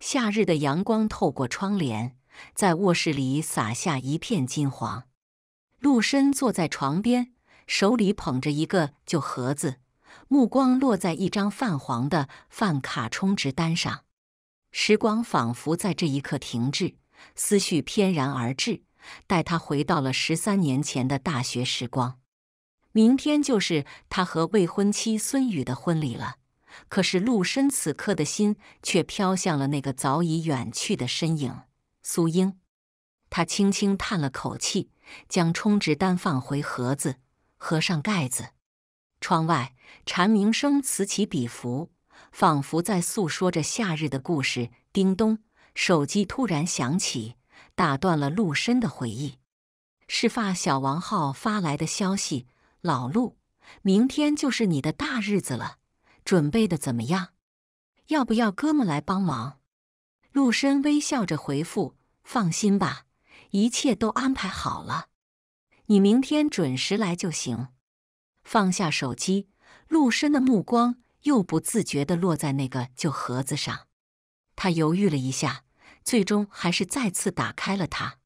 夏日的阳光透过窗帘，在卧室里洒下一片金黄。陆深坐在床边，手里捧着一个旧盒子，目光落在一张泛黄的饭卡充值单上。时光仿佛在这一刻停滞，思绪翩然而至，带他回到了十三年前的大学时光。明天就是他和未婚妻孙雨的婚礼了。可是陆深此刻的心却飘向了那个早已远去的身影，苏英。他轻轻叹了口气，将充值单放回盒子，合上盖子。窗外蝉鸣声此起彼伏，仿佛在诉说着夏日的故事。叮咚，手机突然响起，打断了陆深的回忆。是发小王浩发来的消息：“老陆，明天就是你的大日子了。”准备的怎么样？要不要哥们来帮忙？陆深微笑着回复：“放心吧，一切都安排好了，你明天准时来就行。”放下手机，陆深的目光又不自觉的落在那个旧盒子上。他犹豫了一下，最终还是再次打开了它。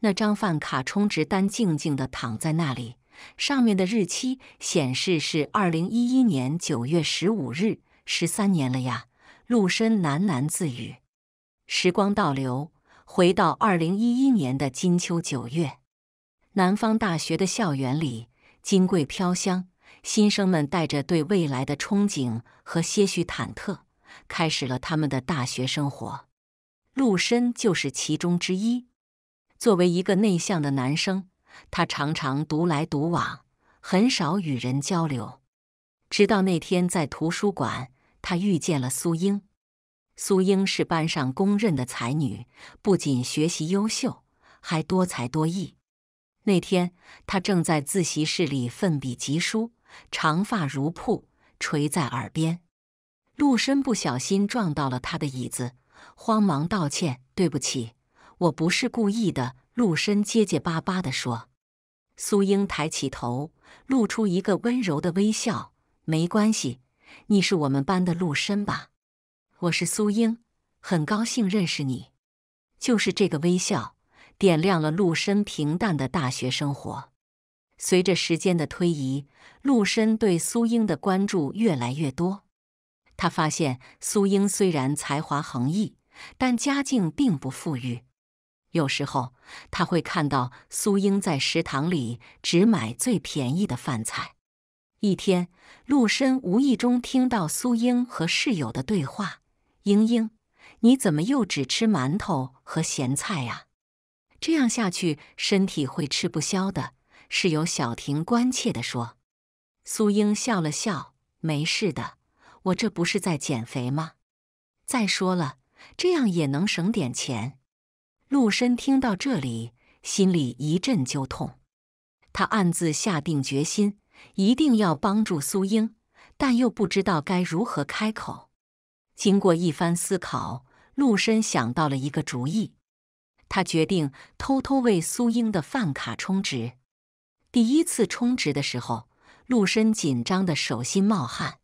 那张饭卡充值单静静的躺在那里。上面的日期显示是二零一一年九月十五日，十三年了呀！陆深喃喃自语。时光倒流，回到二零一一年的金秋九月，南方大学的校园里金桂飘香，新生们带着对未来的憧憬和些许忐忑，开始了他们的大学生活。陆深就是其中之一。作为一个内向的男生。他常常独来独往，很少与人交流。直到那天在图书馆，他遇见了苏英。苏英是班上公认的才女，不仅学习优秀，还多才多艺。那天，她正在自习室里奋笔疾书，长发如瀑垂在耳边。陆深不小心撞到了他的椅子，慌忙道歉：“对不起，我不是故意的。”陆深结结巴巴的说：“苏英抬起头，露出一个温柔的微笑。没关系，你是我们班的陆深吧？我是苏英，很高兴认识你。就是这个微笑，点亮了陆深平淡的大学生活。随着时间的推移，陆深对苏英的关注越来越多。他发现苏英虽然才华横溢，但家境并不富裕。”有时候他会看到苏英在食堂里只买最便宜的饭菜。一天，陆深无意中听到苏英和室友的对话：“英英，你怎么又只吃馒头和咸菜啊？这样下去身体会吃不消的。”室友小婷关切的说。苏英笑了笑：“没事的，我这不是在减肥吗？再说了，这样也能省点钱。”陆深听到这里，心里一阵揪痛。他暗自下定决心，一定要帮助苏英，但又不知道该如何开口。经过一番思考，陆深想到了一个主意。他决定偷偷为苏英的饭卡充值。第一次充值的时候，陆深紧张的手心冒汗，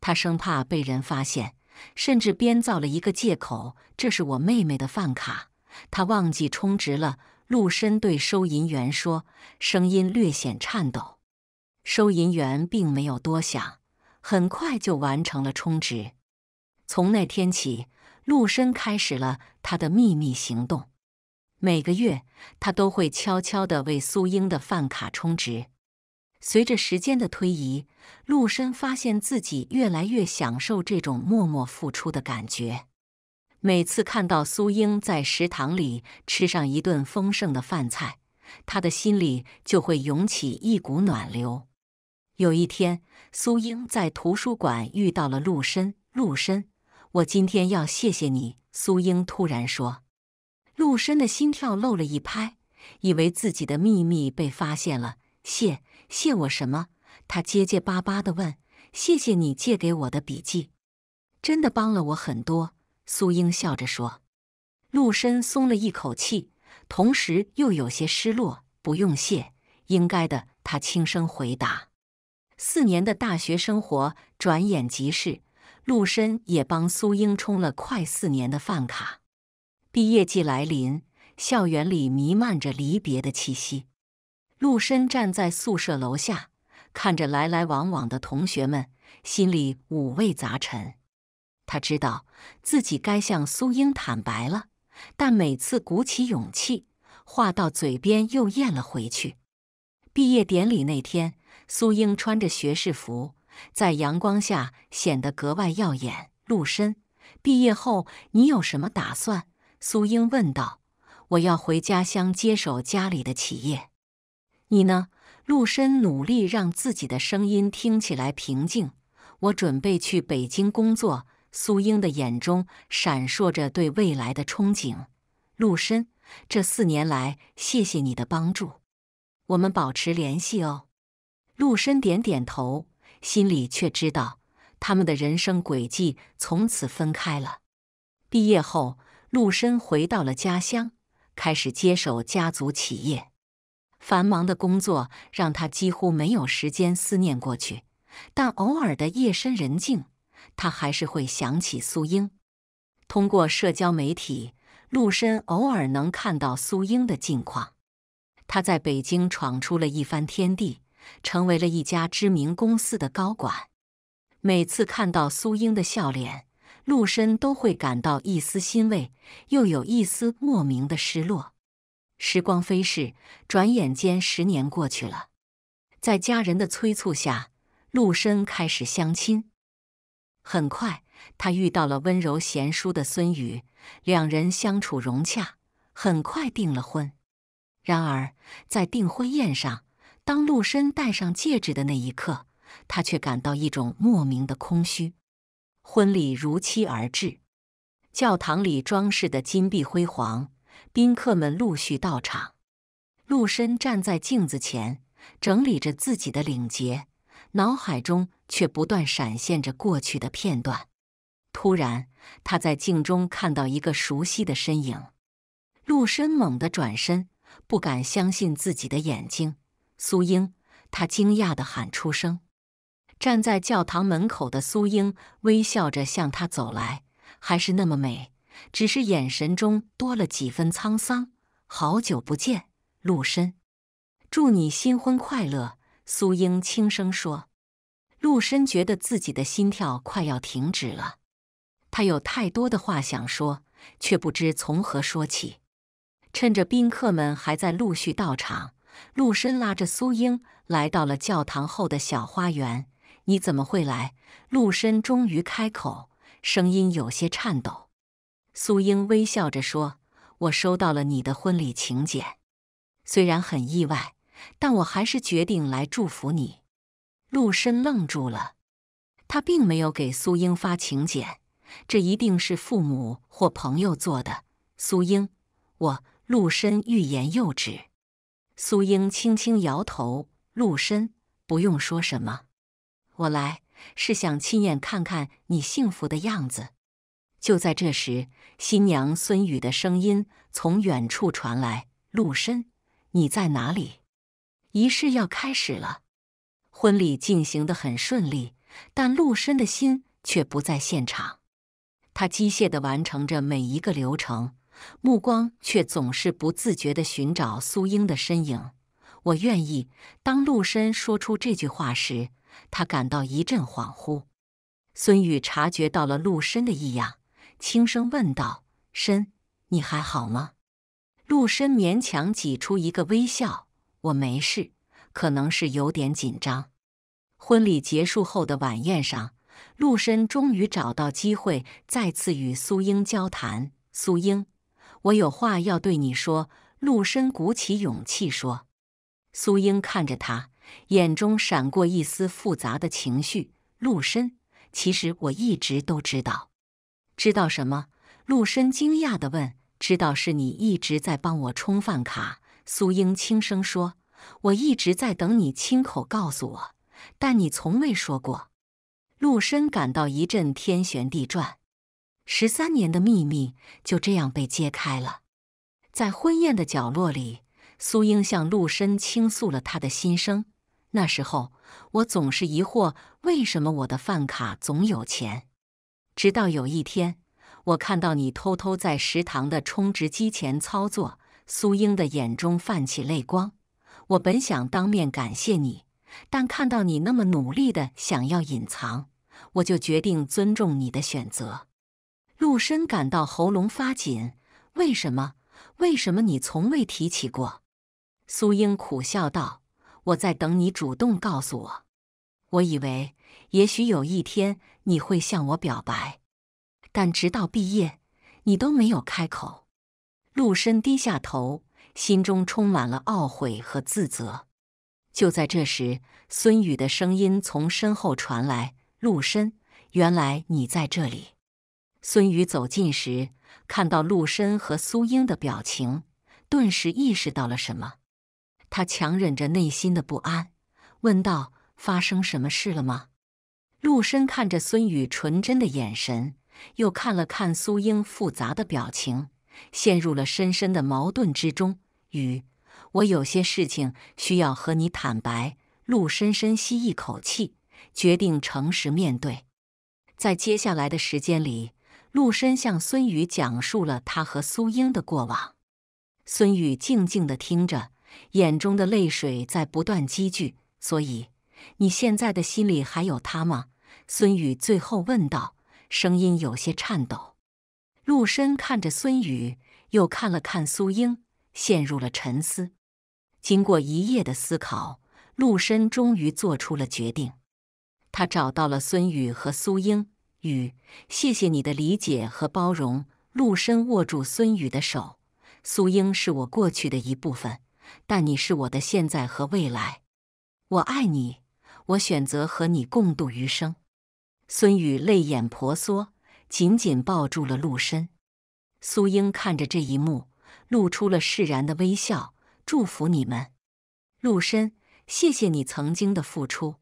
他生怕被人发现，甚至编造了一个借口：“这是我妹妹的饭卡。”他忘记充值了。陆深对收银员说，声音略显颤抖。收银员并没有多想，很快就完成了充值。从那天起，陆深开始了他的秘密行动。每个月，他都会悄悄的为苏英的饭卡充值。随着时间的推移，陆深发现自己越来越享受这种默默付出的感觉。每次看到苏英在食堂里吃上一顿丰盛的饭菜，他的心里就会涌起一股暖流。有一天，苏英在图书馆遇到了陆深。陆深，我今天要谢谢你。”苏英突然说。陆深的心跳漏了一拍，以为自己的秘密被发现了。“谢，谢我什么？”他结结巴巴地问。“谢谢你借给我的笔记，真的帮了我很多。”苏英笑着说，陆深松了一口气，同时又有些失落。不用谢，应该的。他轻声回答。四年的大学生活转眼即逝，陆深也帮苏英充了快四年的饭卡。毕业季来临，校园里弥漫着离别的气息。陆深站在宿舍楼下，看着来来往往的同学们，心里五味杂陈。他知道。自己该向苏英坦白了，但每次鼓起勇气，话到嘴边又咽了回去。毕业典礼那天，苏英穿着学士服，在阳光下显得格外耀眼。陆深，毕业后你有什么打算？苏英问道。我要回家乡接手家里的企业。你呢？陆深努力让自己的声音听起来平静。我准备去北京工作。苏英的眼中闪烁着对未来的憧憬。陆深，这四年来，谢谢你的帮助，我们保持联系哦。陆深点点头，心里却知道，他们的人生轨迹从此分开了。毕业后，陆深回到了家乡，开始接手家族企业。繁忙的工作让他几乎没有时间思念过去，但偶尔的夜深人静。他还是会想起苏英。通过社交媒体，陆深偶尔能看到苏英的近况。他在北京闯出了一番天地，成为了一家知名公司的高管。每次看到苏英的笑脸，陆深都会感到一丝欣慰，又有一丝莫名的失落。时光飞逝，转眼间十年过去了。在家人的催促下，陆深开始相亲。很快，他遇到了温柔贤淑的孙宇，两人相处融洽，很快订了婚。然而，在订婚宴上，当陆深戴上戒指的那一刻，他却感到一种莫名的空虚。婚礼如期而至，教堂里装饰的金碧辉煌，宾客们陆续到场。陆深站在镜子前，整理着自己的领结，脑海中。却不断闪现着过去的片段。突然，他在镜中看到一个熟悉的身影，陆深猛地转身，不敢相信自己的眼睛。苏英，他惊讶地喊出声。站在教堂门口的苏英微笑着向他走来，还是那么美，只是眼神中多了几分沧桑。好久不见，陆深，祝你新婚快乐。苏英轻声说。陆深觉得自己的心跳快要停止了，他有太多的话想说，却不知从何说起。趁着宾客们还在陆续到场，陆深拉着苏英来到了教堂后的小花园。“你怎么会来？”陆深终于开口，声音有些颤抖。苏英微笑着说：“我收到了你的婚礼请柬，虽然很意外，但我还是决定来祝福你。”陆深愣住了，他并没有给苏英发请柬，这一定是父母或朋友做的。苏英，我陆深欲言又止。苏英轻轻摇头，陆深不用说什么，我来是想亲眼看看你幸福的样子。就在这时，新娘孙雨的声音从远处传来：“陆深，你在哪里？仪式要开始了。”婚礼进行得很顺利，但陆深的心却不在现场。他机械地完成着每一个流程，目光却总是不自觉地寻找苏英的身影。我愿意。当陆深说出这句话时，他感到一阵恍惚。孙宇察觉到了陆深的异样，轻声问道：“深，你还好吗？”陆深勉强挤出一个微笑：“我没事。”可能是有点紧张。婚礼结束后的晚宴上，陆深终于找到机会再次与苏英交谈。苏英，我有话要对你说。陆深鼓起勇气说。苏英看着他，眼中闪过一丝复杂的情绪。陆深，其实我一直都知道。知道什么？陆深惊讶地问。知道是你一直在帮我充饭卡。苏英轻声说。我一直在等你亲口告诉我，但你从未说过。陆深感到一阵天旋地转，十三年的秘密就这样被揭开了。在婚宴的角落里，苏英向陆深倾诉了他的心声。那时候，我总是疑惑为什么我的饭卡总有钱。直到有一天，我看到你偷偷在食堂的充值机前操作。苏英的眼中泛起泪光。我本想当面感谢你，但看到你那么努力的想要隐藏，我就决定尊重你的选择。陆深感到喉咙发紧，为什么？为什么你从未提起过？苏英苦笑道：“我在等你主动告诉我。我以为也许有一天你会向我表白，但直到毕业，你都没有开口。”陆深低下头。心中充满了懊悔和自责。就在这时，孙宇的声音从身后传来：“陆深，原来你在这里。”孙宇走近时，看到陆深和苏英的表情，顿时意识到了什么。他强忍着内心的不安，问道：“发生什么事了吗？”陆深看着孙宇纯真的眼神，又看了看苏英复杂的表情，陷入了深深的矛盾之中。雨，我有些事情需要和你坦白。陆深深吸一口气，决定诚实面对。在接下来的时间里，陆深向孙宇讲述了他和苏英的过往。孙宇静静的听着，眼中的泪水在不断积聚。所以，你现在的心里还有他吗？孙宇最后问道，声音有些颤抖。陆深看着孙宇，又看了看苏英。陷入了沉思。经过一夜的思考，陆深终于做出了决定。他找到了孙宇和苏英。宇，谢谢你的理解和包容。陆深握住孙宇的手。苏英是我过去的一部分，但你是我的现在和未来。我爱你，我选择和你共度余生。孙宇泪眼婆娑，紧紧抱住了陆深。苏英看着这一幕。露出了释然的微笑，祝福你们，陆深，谢谢你曾经的付出。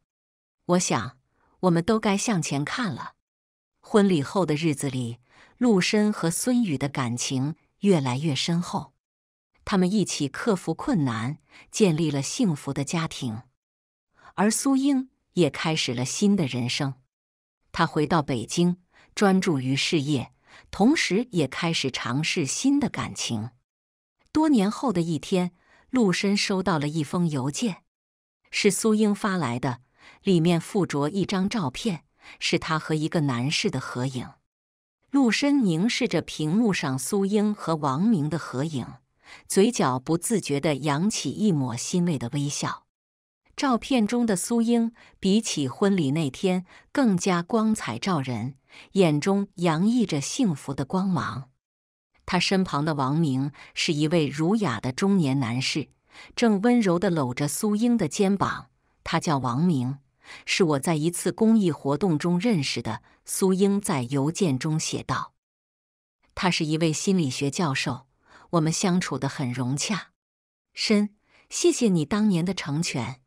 我想，我们都该向前看了。婚礼后的日子里，陆深和孙宇的感情越来越深厚，他们一起克服困难，建立了幸福的家庭。而苏英也开始了新的人生，她回到北京，专注于事业，同时也开始尝试新的感情。多年后的一天，陆深收到了一封邮件，是苏英发来的，里面附着一张照片，是他和一个男士的合影。陆深凝视着屏幕上苏英和王明的合影，嘴角不自觉地扬起一抹欣慰的微笑。照片中的苏英比起婚礼那天更加光彩照人，眼中洋溢着幸福的光芒。他身旁的王明是一位儒雅的中年男士，正温柔地搂着苏英的肩膀。他叫王明，是我在一次公益活动中认识的。苏英在邮件中写道：“他是一位心理学教授，我们相处得很融洽。深，谢谢你当年的成全，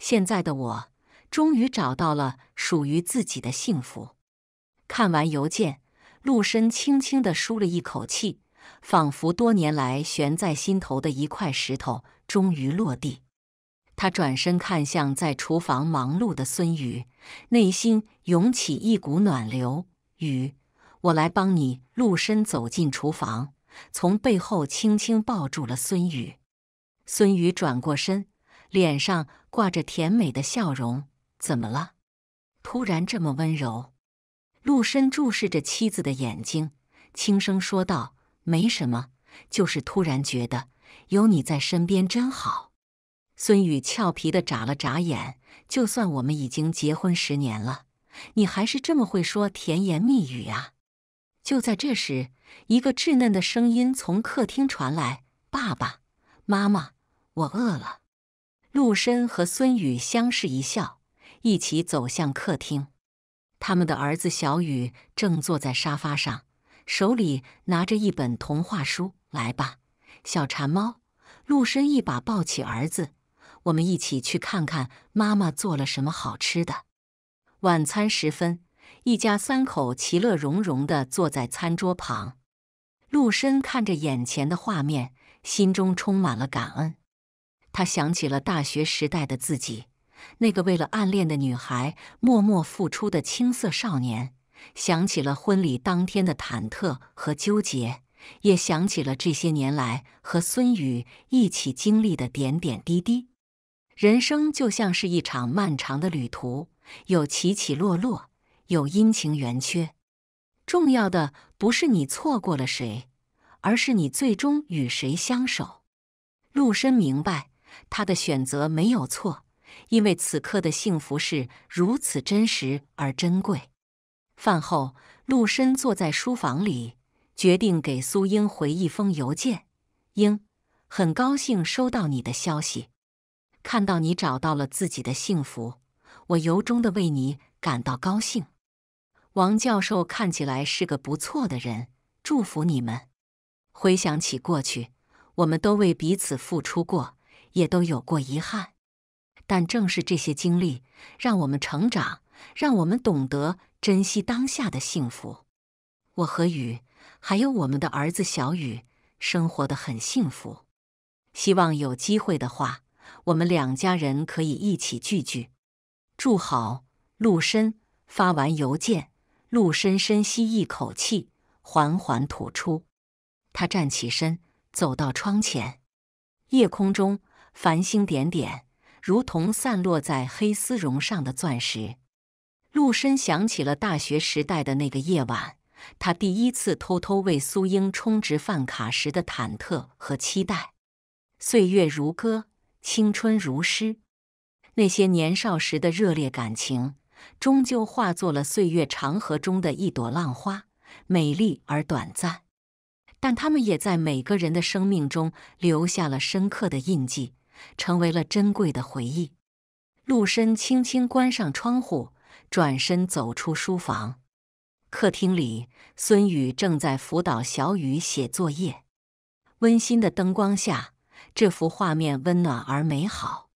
现在的我终于找到了属于自己的幸福。”看完邮件。陆深轻轻的舒了一口气，仿佛多年来悬在心头的一块石头终于落地。他转身看向在厨房忙碌的孙宇，内心涌起一股暖流。雨，我来帮你。陆深走进厨房，从背后轻轻抱住了孙宇。孙宇转过身，脸上挂着甜美的笑容。怎么了？突然这么温柔？陆深注视着妻子的眼睛，轻声说道：“没什么，就是突然觉得有你在身边真好。”孙宇俏皮的眨了眨眼：“就算我们已经结婚十年了，你还是这么会说甜言蜜语啊！”就在这时，一个稚嫩的声音从客厅传来：“爸爸妈妈，我饿了。”陆深和孙宇相视一笑，一起走向客厅。他们的儿子小雨正坐在沙发上，手里拿着一本童话书。来吧，小馋猫！陆深一把抱起儿子，我们一起去看看妈妈做了什么好吃的。晚餐时分，一家三口其乐融融地坐在餐桌旁。陆深看着眼前的画面，心中充满了感恩。他想起了大学时代的自己。那个为了暗恋的女孩默默付出的青涩少年，想起了婚礼当天的忐忑和纠结，也想起了这些年来和孙宇一起经历的点点滴滴。人生就像是一场漫长的旅途，有起起落落，有阴晴圆缺。重要的不是你错过了谁，而是你最终与谁相守。陆深明白，他的选择没有错。因为此刻的幸福是如此真实而珍贵。饭后，陆深坐在书房里，决定给苏英回一封邮件。英，很高兴收到你的消息，看到你找到了自己的幸福，我由衷的为你感到高兴。王教授看起来是个不错的人，祝福你们。回想起过去，我们都为彼此付出过，也都有过遗憾。但正是这些经历，让我们成长，让我们懂得珍惜当下的幸福。我和雨，还有我们的儿子小雨，生活的很幸福。希望有机会的话，我们两家人可以一起聚聚。祝好，陆深。发完邮件，陆深深吸一口气，缓缓吐出。他站起身，走到窗前。夜空中，繁星点点。如同散落在黑丝绒上的钻石，陆深想起了大学时代的那个夜晚，他第一次偷偷为苏英充值饭卡时的忐忑和期待。岁月如歌，青春如诗，那些年少时的热烈感情，终究化作了岁月长河中的一朵浪花，美丽而短暂。但他们也在每个人的生命中留下了深刻的印记。成为了珍贵的回忆。陆深轻轻关上窗户，转身走出书房。客厅里，孙宇正在辅导小雨写作业。温馨的灯光下，这幅画面温暖而美好。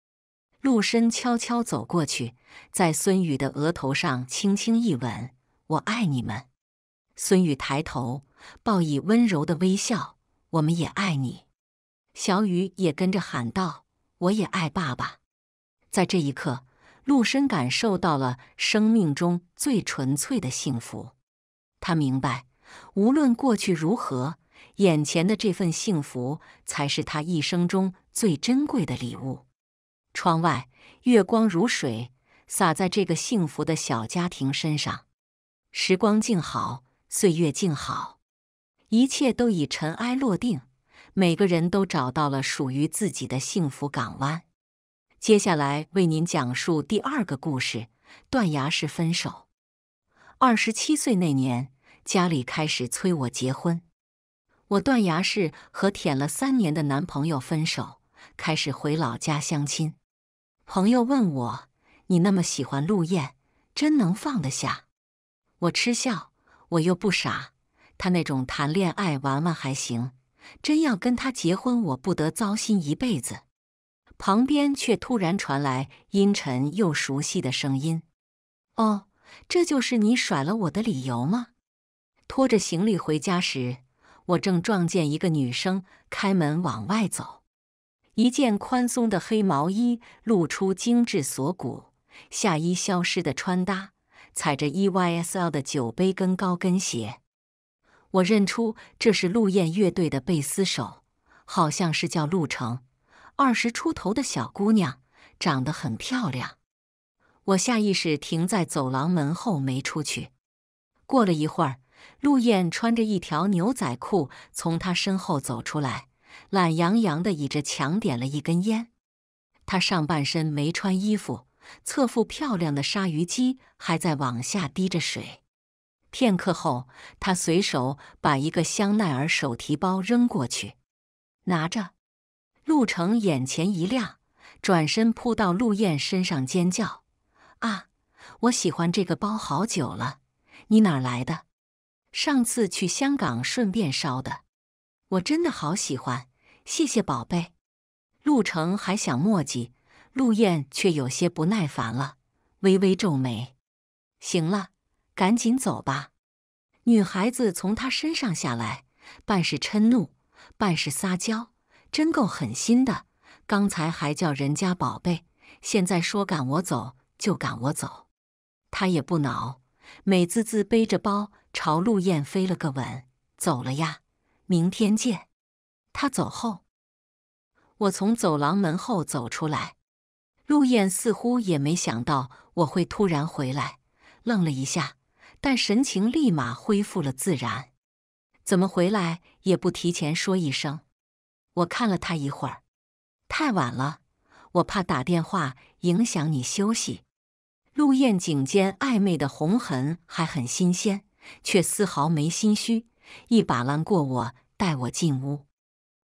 陆深悄悄走过去，在孙宇的额头上轻轻一吻：“我爱你们。”孙宇抬头，报以温柔的微笑：“我们也爱你。”小雨也跟着喊道。我也爱爸爸，在这一刻，陆深感受到了生命中最纯粹的幸福。他明白，无论过去如何，眼前的这份幸福才是他一生中最珍贵的礼物。窗外月光如水，洒在这个幸福的小家庭身上。时光静好，岁月静好，一切都已尘埃落定。每个人都找到了属于自己的幸福港湾。接下来为您讲述第二个故事：断崖式分手。二十七岁那年，家里开始催我结婚，我断崖式和舔了三年的男朋友分手，开始回老家相亲。朋友问我：“你那么喜欢陆燕，真能放得下？”我嗤笑：“我又不傻，他那种谈恋爱玩玩还行。”真要跟他结婚，我不得糟心一辈子。旁边却突然传来阴沉又熟悉的声音：“哦，这就是你甩了我的理由吗？”拖着行李回家时，我正撞见一个女生开门往外走，一件宽松的黑毛衣露出精致锁骨，下衣消失的穿搭，踩着 EYSL 的酒杯跟高跟鞋。我认出这是陆燕乐队的贝斯手，好像是叫陆程，二十出头的小姑娘，长得很漂亮。我下意识停在走廊门后没出去。过了一会儿，陆燕穿着一条牛仔裤从他身后走出来，懒洋洋的倚着墙点了一根烟。他上半身没穿衣服，侧腹漂亮的鲨鱼肌还在往下滴着水。片刻后，他随手把一个香奈儿手提包扔过去，拿着。陆承眼前一亮，转身扑到陆燕身上，尖叫：“啊！我喜欢这个包好久了，你哪来的？上次去香港顺便捎的。我真的好喜欢，谢谢宝贝。”陆承还想墨迹，陆燕却有些不耐烦了，微微皱眉：“行了。”赶紧走吧！女孩子从他身上下来，半是嗔怒，半是撒娇，真够狠心的。刚才还叫人家宝贝，现在说赶我走就赶我走。他也不恼，美滋滋背着包朝陆燕飞了个吻，走了呀。明天见。他走后，我从走廊门后走出来，陆燕似乎也没想到我会突然回来，愣了一下。但神情立马恢复了自然，怎么回来也不提前说一声。我看了他一会儿，太晚了，我怕打电话影响你休息。陆雁颈间暧昧的红痕还很新鲜，却丝毫没心虚，一把揽过我，带我进屋。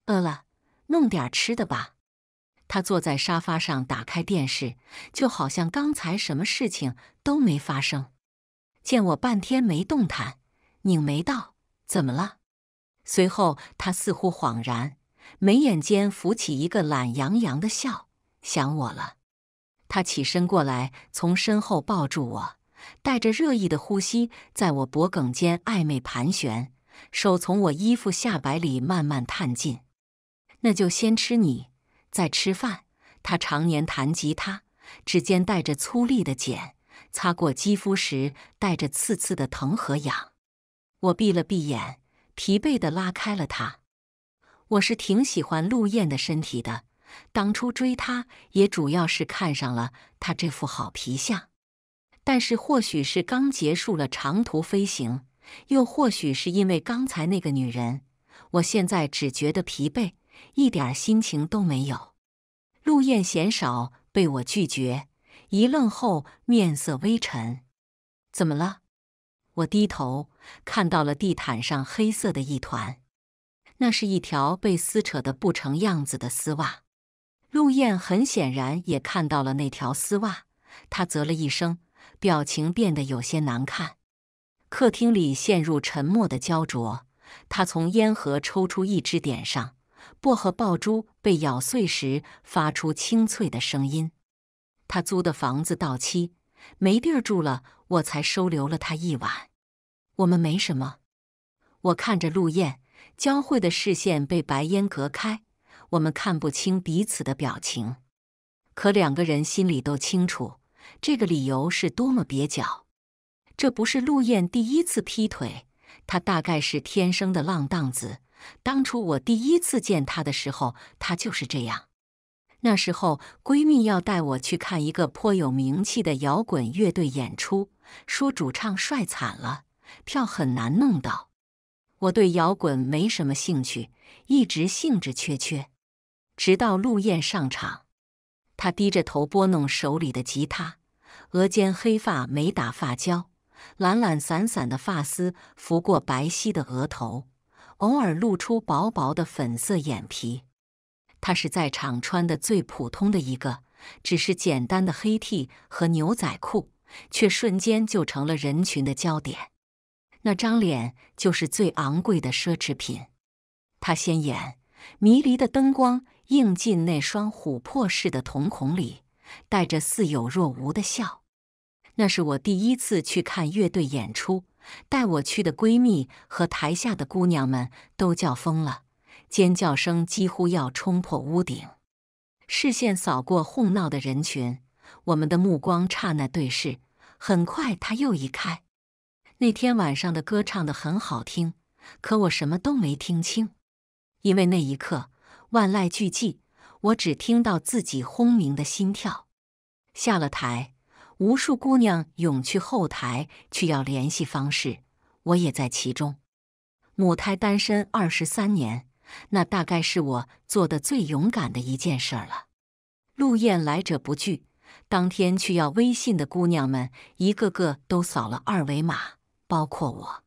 饿了，弄点吃的吧。他坐在沙发上，打开电视，就好像刚才什么事情都没发生。见我半天没动弹，拧眉道：“怎么了？”随后他似乎恍然，眉眼间浮起一个懒洋洋的笑：“想我了。”他起身过来，从身后抱住我，带着热意的呼吸在我脖颈间暧昧盘旋，手从我衣服下摆里慢慢探进。那就先吃你，再吃饭。他常年弹吉他，指尖带着粗粝的茧。擦过肌肤时，带着刺刺的疼和痒，我闭了闭眼，疲惫的拉开了他。我是挺喜欢陆燕的身体的，当初追她也主要是看上了她这副好皮相。但是或许是刚结束了长途飞行，又或许是因为刚才那个女人，我现在只觉得疲惫，一点心情都没有。陆燕嫌少，被我拒绝。一愣，后面色微沉。怎么了？我低头看到了地毯上黑色的一团，那是一条被撕扯得不成样子的丝袜。陆燕很显然也看到了那条丝袜，他啧了一声，表情变得有些难看。客厅里陷入沉默的焦灼。他从烟盒抽出一支，点上。薄荷爆珠被咬碎时发出清脆的声音。他租的房子到期，没地儿住了，我才收留了他一晚。我们没什么。我看着陆燕，交汇的视线被白烟隔开，我们看不清彼此的表情，可两个人心里都清楚，这个理由是多么蹩脚。这不是陆燕第一次劈腿，他大概是天生的浪荡子。当初我第一次见他的时候，他就是这样。那时候，闺蜜要带我去看一个颇有名气的摇滚乐队演出，说主唱帅惨了，票很难弄到。我对摇滚没什么兴趣，一直兴致缺缺。直到陆晏上场，他低着头拨弄手里的吉他，额间黑发没打发胶，懒懒散散的发丝拂过白皙的额头，偶尔露出薄薄的粉色眼皮。他是在场穿的最普通的一个，只是简单的黑 T 和牛仔裤，却瞬间就成了人群的焦点。那张脸就是最昂贵的奢侈品。他鲜眼，迷离的灯光映进那双琥珀似的瞳孔里，带着似有若无的笑。那是我第一次去看乐队演出，带我去的闺蜜和台下的姑娘们都叫疯了。尖叫声几乎要冲破屋顶，视线扫过哄闹的人群，我们的目光刹那对视，很快他又移开。那天晚上的歌唱的很好听，可我什么都没听清，因为那一刻万籁俱寂，我只听到自己轰鸣的心跳。下了台，无数姑娘涌去后台去要联系方式，我也在其中。母胎单身二十三年。那大概是我做的最勇敢的一件事了。陆雁来者不拒，当天去要微信的姑娘们一个个都扫了二维码，包括我。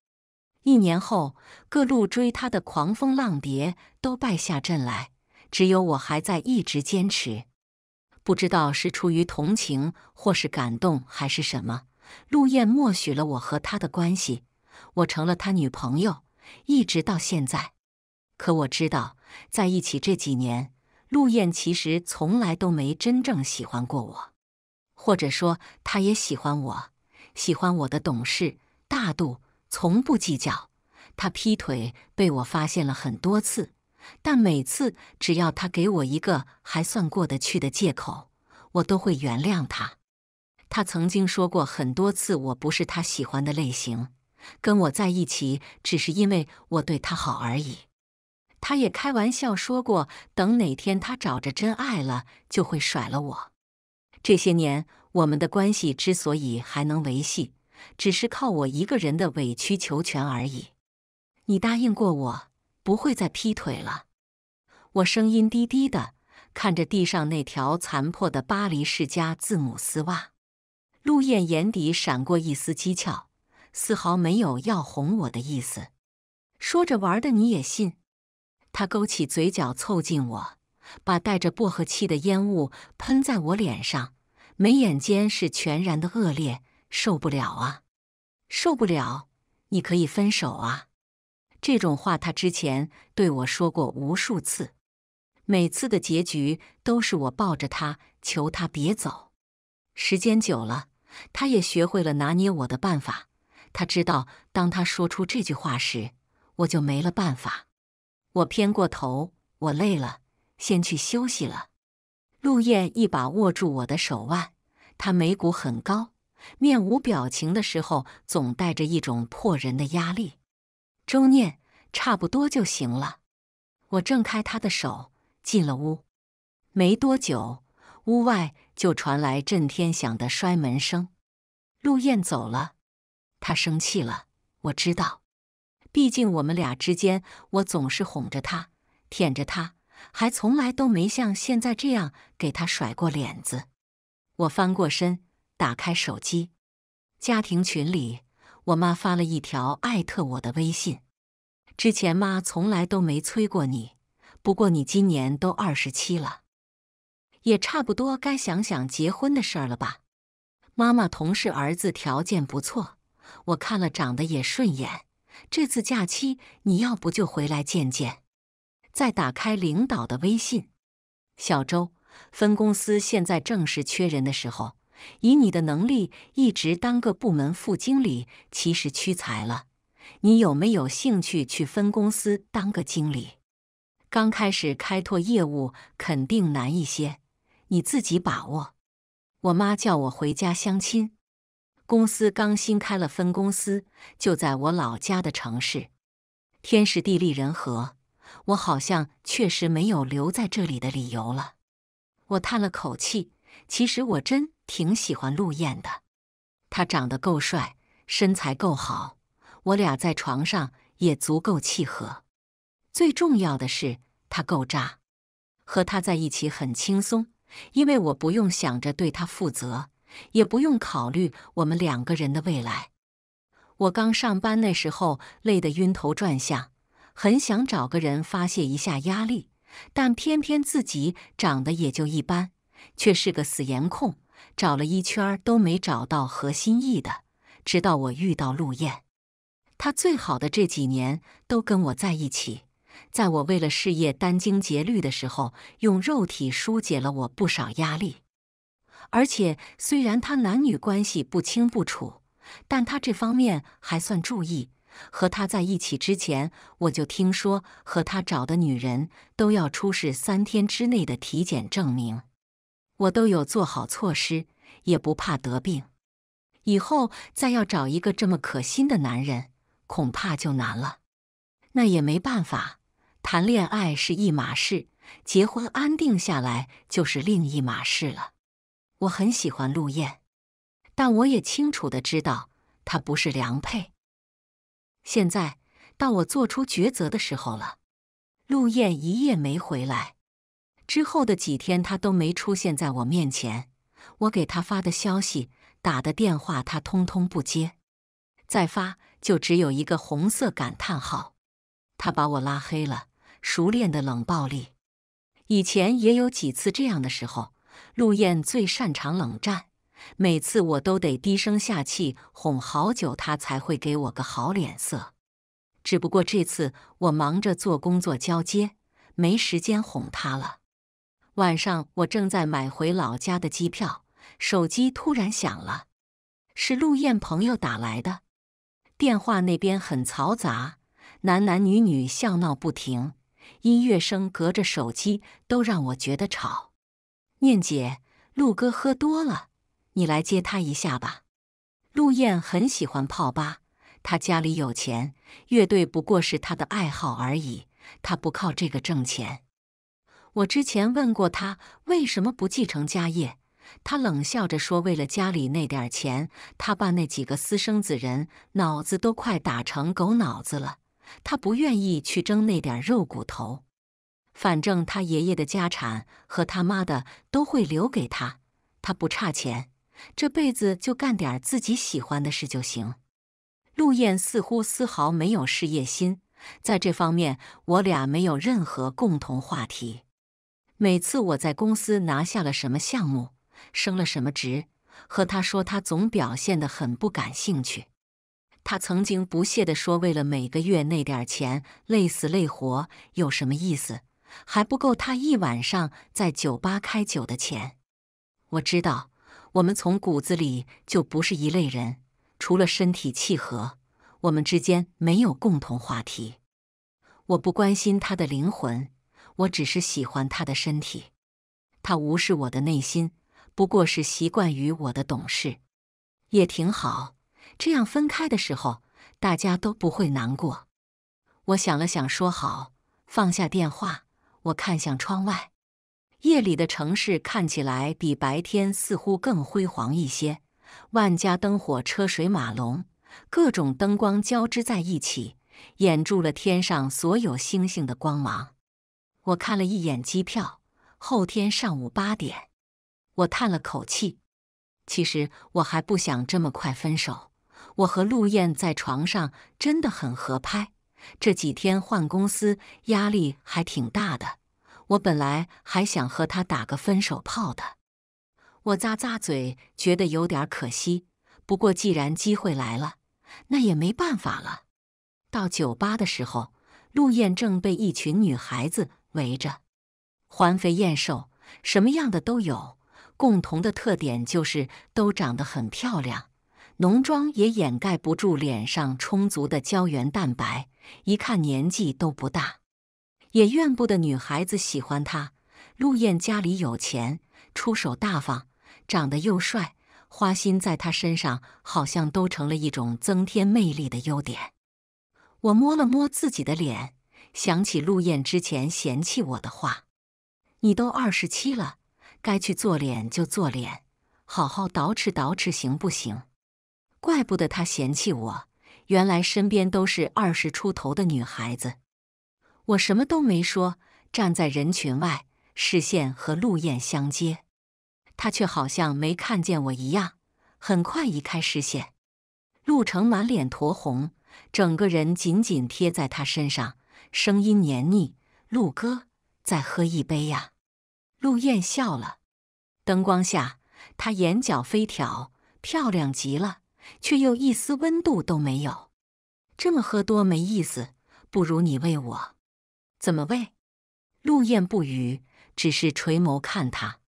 一年后，各路追她的狂风浪蝶都败下阵来，只有我还在一直坚持。不知道是出于同情，或是感动，还是什么，陆雁默许了我和他的关系，我成了他女朋友，一直到现在。可我知道，在一起这几年，陆燕其实从来都没真正喜欢过我，或者说，他也喜欢我，喜欢我的懂事、大度，从不计较。他劈腿被我发现了很多次，但每次只要他给我一个还算过得去的借口，我都会原谅他。他曾经说过很多次，我不是他喜欢的类型，跟我在一起只是因为我对他好而已。他也开玩笑说过，等哪天他找着真爱了，就会甩了我。这些年我们的关系之所以还能维系，只是靠我一个人的委曲求全而已。你答应过我，不会再劈腿了。我声音低低的看着地上那条残破的巴黎世家字母丝袜，陆燕眼底闪过一丝讥诮，丝毫没有要哄我的意思。说着玩的你也信？他勾起嘴角，凑近我，把带着薄荷气的烟雾喷在我脸上，眉眼间是全然的恶劣，受不了啊，受不了！你可以分手啊，这种话他之前对我说过无数次，每次的结局都是我抱着他求他别走。时间久了，他也学会了拿捏我的办法。他知道，当他说出这句话时，我就没了办法。我偏过头，我累了，先去休息了。陆燕一把握住我的手腕，他眉骨很高，面无表情的时候，总带着一种破人的压力。周念，差不多就行了。我挣开他的手，进了屋。没多久，屋外就传来震天响的摔门声。陆燕走了，他生气了，我知道。毕竟我们俩之间，我总是哄着他，舔着他，还从来都没像现在这样给他甩过脸子。我翻过身，打开手机，家庭群里，我妈发了一条艾特我的微信。之前妈从来都没催过你，不过你今年都二十七了，也差不多该想想结婚的事儿了吧？妈妈同事儿子条件不错，我看了长得也顺眼。这次假期你要不就回来见见，再打开领导的微信。小周，分公司现在正是缺人的时候，以你的能力一直当个部门副经理，其实屈才了。你有没有兴趣去分公司当个经理？刚开始开拓业务肯定难一些，你自己把握。我妈叫我回家相亲。公司刚新开了分公司，就在我老家的城市。天时地利人和，我好像确实没有留在这里的理由了。我叹了口气。其实我真挺喜欢陆雁的，他长得够帅，身材够好，我俩在床上也足够契合。最重要的是，他够渣，和他在一起很轻松，因为我不用想着对他负责。也不用考虑我们两个人的未来。我刚上班那时候累得晕头转向，很想找个人发泄一下压力，但偏偏自己长得也就一般，却是个死颜控，找了一圈都没找到合心意的。直到我遇到陆燕，他最好的这几年都跟我在一起，在我为了事业殚精竭虑的时候，用肉体疏解了我不少压力。而且，虽然他男女关系不清不楚，但他这方面还算注意。和他在一起之前，我就听说和他找的女人都要出示三天之内的体检证明，我都有做好措施，也不怕得病。以后再要找一个这么可心的男人，恐怕就难了。那也没办法，谈恋爱是一码事，结婚安定下来就是另一码事了。我很喜欢陆燕，但我也清楚的知道他不是良配。现在到我做出抉择的时候了。陆燕一夜没回来，之后的几天他都没出现在我面前。我给他发的消息、打的电话，他通通不接。再发就只有一个红色感叹号，他把我拉黑了，熟练的冷暴力。以前也有几次这样的时候。陆雁最擅长冷战，每次我都得低声下气哄好久，他才会给我个好脸色。只不过这次我忙着做工作交接，没时间哄他了。晚上我正在买回老家的机票，手机突然响了，是陆燕朋友打来的。电话那边很嘈杂，男男女女笑闹不停，音乐声隔着手机都让我觉得吵。念姐，陆哥喝多了，你来接他一下吧。陆燕很喜欢泡吧，他家里有钱，乐队不过是他的爱好而已，他不靠这个挣钱。我之前问过他为什么不继承家业，他冷笑着说：“为了家里那点钱，他爸那几个私生子人脑子都快打成狗脑子了，他不愿意去争那点肉骨头。”反正他爷爷的家产和他妈的都会留给他，他不差钱，这辈子就干点自己喜欢的事就行。陆雁似乎丝毫没有事业心，在这方面我俩没有任何共同话题。每次我在公司拿下了什么项目，升了什么职，和他说，他总表现得很不感兴趣。他曾经不屑地说：“为了每个月那点钱，累死累活有什么意思？”还不够他一晚上在酒吧开酒的钱。我知道，我们从骨子里就不是一类人，除了身体契合，我们之间没有共同话题。我不关心他的灵魂，我只是喜欢他的身体。他无视我的内心，不过是习惯于我的懂事，也挺好。这样分开的时候，大家都不会难过。我想了想，说好，放下电话。我看向窗外，夜里的城市看起来比白天似乎更辉煌一些，万家灯火，车水马龙，各种灯光交织在一起，掩住了天上所有星星的光芒。我看了一眼机票，后天上午八点。我叹了口气，其实我还不想这么快分手。我和陆燕在床上真的很合拍。这几天换公司压力还挺大的，我本来还想和他打个分手炮的。我咂咂嘴，觉得有点可惜。不过既然机会来了，那也没办法了。到酒吧的时候，陆燕正被一群女孩子围着，环肥燕瘦，什么样的都有，共同的特点就是都长得很漂亮，浓妆也掩盖不住脸上充足的胶原蛋白。一看年纪都不大，也怨不得女孩子喜欢他。陆燕家里有钱，出手大方，长得又帅，花心在他身上好像都成了一种增添魅力的优点。我摸了摸自己的脸，想起陆燕之前嫌弃我的话：“你都二十七了，该去做脸就做脸，好好捯饬捯饬，行不行？”怪不得他嫌弃我。原来身边都是二十出头的女孩子，我什么都没说，站在人群外，视线和陆燕相接，她却好像没看见我一样，很快移开视线。陆成满脸酡红，整个人紧紧贴在他身上，声音黏腻：“陆哥，再喝一杯呀。”陆燕笑了，灯光下她眼角飞挑，漂亮极了。却又一丝温度都没有，这么喝多没意思，不如你喂我。怎么喂？陆燕不语，只是垂眸看他。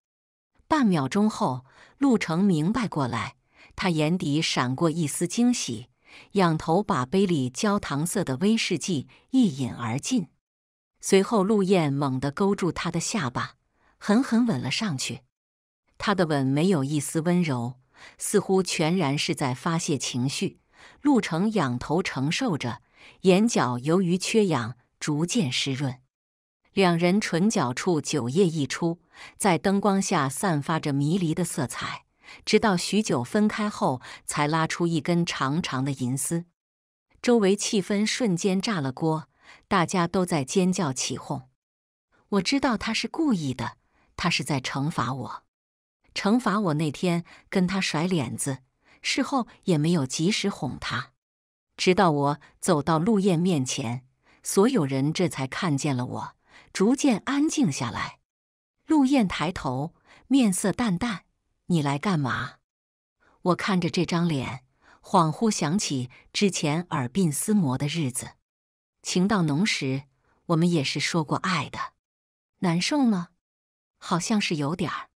半秒钟后，陆成明白过来，他眼底闪过一丝惊喜，仰头把杯里焦糖色的威士忌一饮而尽。随后，陆燕猛地勾住他的下巴，狠狠吻了上去。他的吻没有一丝温柔。似乎全然是在发泄情绪。陆成仰头承受着，眼角由于缺氧逐渐湿润。两人唇角处酒液溢出，在灯光下散发着迷离的色彩。直到许久分开后，才拉出一根长长的银丝。周围气氛瞬间炸了锅，大家都在尖叫起哄。我知道他是故意的，他是在惩罚我。惩罚我那天跟他甩脸子，事后也没有及时哄他。直到我走到陆燕面前，所有人这才看见了我，逐渐安静下来。陆燕抬头，面色淡淡：“你来干嘛？”我看着这张脸，恍惚想起之前耳鬓厮磨的日子。情到浓时，我们也是说过爱的。难受吗？好像是有点儿。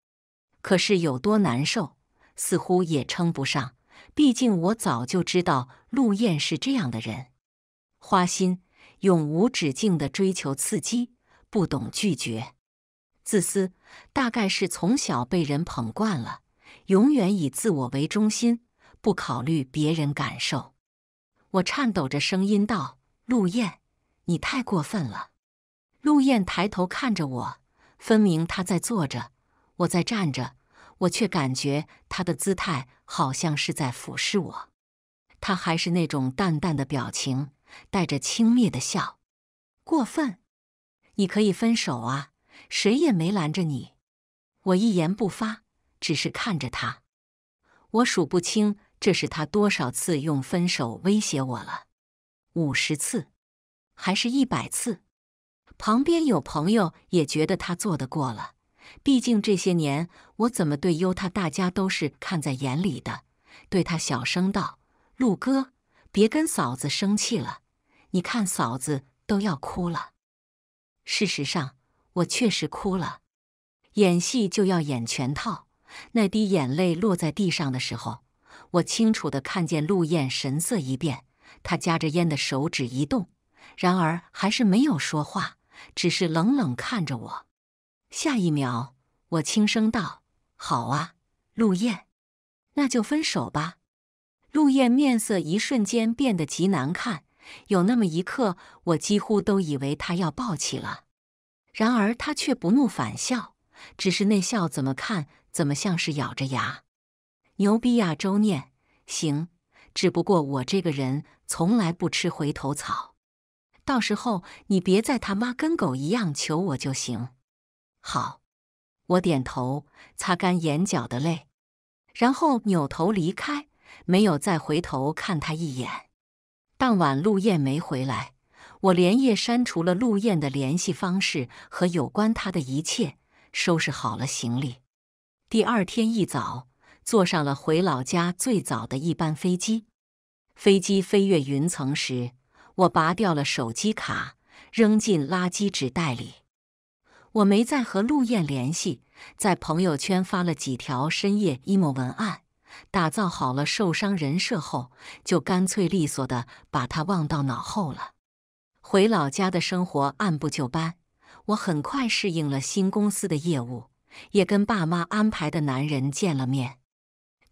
可是有多难受，似乎也称不上。毕竟我早就知道陆燕是这样的人：花心，永无止境的追求刺激，不懂拒绝，自私。大概是从小被人捧惯了，永远以自我为中心，不考虑别人感受。我颤抖着声音道：“陆燕，你太过分了。”陆燕抬头看着我，分明他在坐着。我在站着，我却感觉他的姿态好像是在俯视我。他还是那种淡淡的表情，带着轻蔑的笑。过分，你可以分手啊，谁也没拦着你。我一言不发，只是看着他。我数不清这是他多少次用分手威胁我了，五十次，还是一百次？旁边有朋友也觉得他做得过了。毕竟这些年，我怎么对优他，大家都是看在眼里的。对他小声道：“陆哥，别跟嫂子生气了，你看嫂子都要哭了。”事实上，我确实哭了。演戏就要演全套。那滴眼泪落在地上的时候，我清楚的看见陆燕神色一变，他夹着烟的手指一动，然而还是没有说话，只是冷冷看着我。下一秒，我轻声道：“好啊，陆燕，那就分手吧。”陆燕面色一瞬间变得极难看，有那么一刻，我几乎都以为他要抱起了。然而他却不怒反笑，只是那笑怎么看怎么像是咬着牙。“牛逼呀，周念，行，只不过我这个人从来不吃回头草，到时候你别再他妈跟狗一样求我就行。”好，我点头，擦干眼角的泪，然后扭头离开，没有再回头看他一眼。当晚，陆燕没回来，我连夜删除了陆燕的联系方式和有关他的一切，收拾好了行李。第二天一早，坐上了回老家最早的一班飞机。飞机飞越云层时，我拔掉了手机卡，扔进垃圾纸袋里。我没再和陆燕联系，在朋友圈发了几条深夜 emo 文案，打造好了受伤人设后，就干脆利索的把他忘到脑后了。回老家的生活按部就班，我很快适应了新公司的业务，也跟爸妈安排的男人见了面。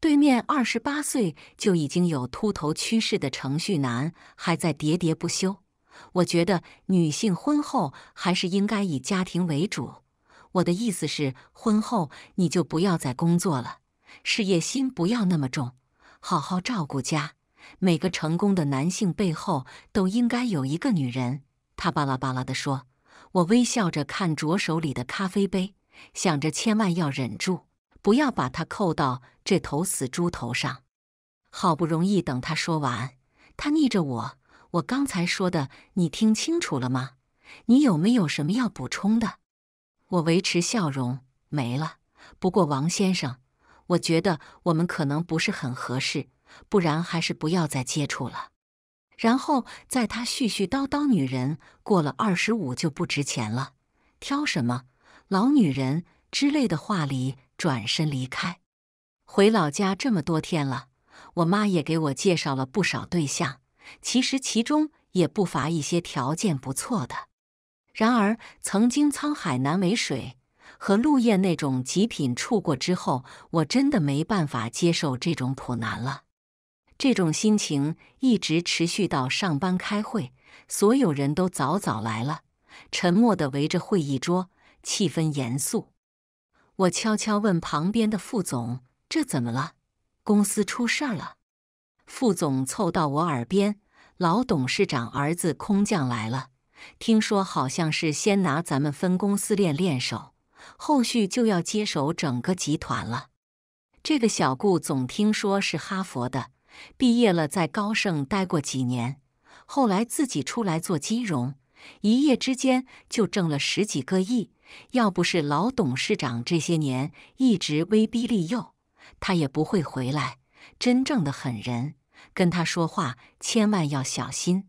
对面二十八岁就已经有秃头趋势的程序男还在喋喋不休。我觉得女性婚后还是应该以家庭为主。我的意思是，婚后你就不要再工作了，事业心不要那么重，好好照顾家。每个成功的男性背后都应该有一个女人。他巴拉巴拉的说，我微笑着看着手里的咖啡杯，想着千万要忍住，不要把它扣到这头死猪头上。好不容易等他说完，他逆着我。我刚才说的你听清楚了吗？你有没有什么要补充的？我维持笑容，没了。不过王先生，我觉得我们可能不是很合适，不然还是不要再接触了。然后在他絮絮叨叨“女人过了二十五就不值钱了，挑什么老女人之类的话里转身离开。回老家这么多天了，我妈也给我介绍了不少对象。”其实其中也不乏一些条件不错的，然而曾经沧海难为水，和陆雁那种极品处过之后，我真的没办法接受这种普男了。这种心情一直持续到上班开会，所有人都早早来了，沉默地围着会议桌，气氛严肃。我悄悄问旁边的副总：“这怎么了？公司出事儿了？”副总凑到我耳边：“老董事长儿子空降来了，听说好像是先拿咱们分公司练练手，后续就要接手整个集团了。这个小顾总听说是哈佛的，毕业了在高盛待过几年，后来自己出来做金融，一夜之间就挣了十几个亿。要不是老董事长这些年一直威逼利诱，他也不会回来。”真正的狠人，跟他说话千万要小心。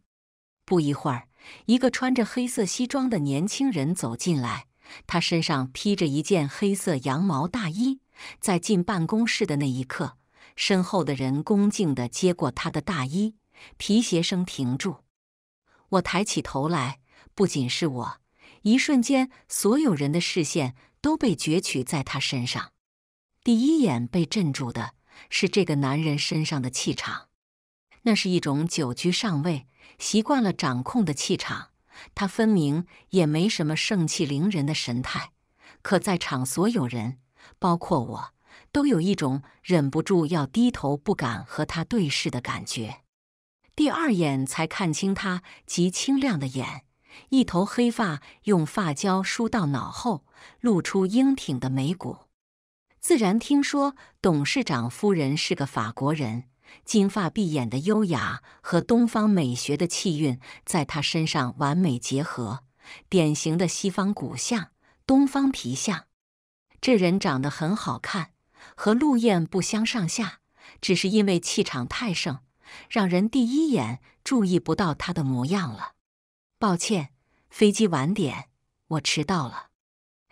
不一会儿，一个穿着黑色西装的年轻人走进来，他身上披着一件黑色羊毛大衣。在进办公室的那一刻，身后的人恭敬的接过他的大衣，皮鞋声停住。我抬起头来，不仅是我，一瞬间，所有人的视线都被攫取在他身上。第一眼被镇住的。是这个男人身上的气场，那是一种久居上位、习惯了掌控的气场。他分明也没什么盛气凌人的神态，可在场所有人，包括我，都有一种忍不住要低头、不敢和他对视的感觉。第二眼才看清他极清亮的眼，一头黑发用发胶梳到脑后，露出英挺的眉骨。自然听说董事长夫人是个法国人，金发碧眼的优雅和东方美学的气韵在她身上完美结合，典型的西方骨相、东方皮相。这人长得很好看，和陆燕不相上下，只是因为气场太盛，让人第一眼注意不到她的模样了。抱歉，飞机晚点，我迟到了。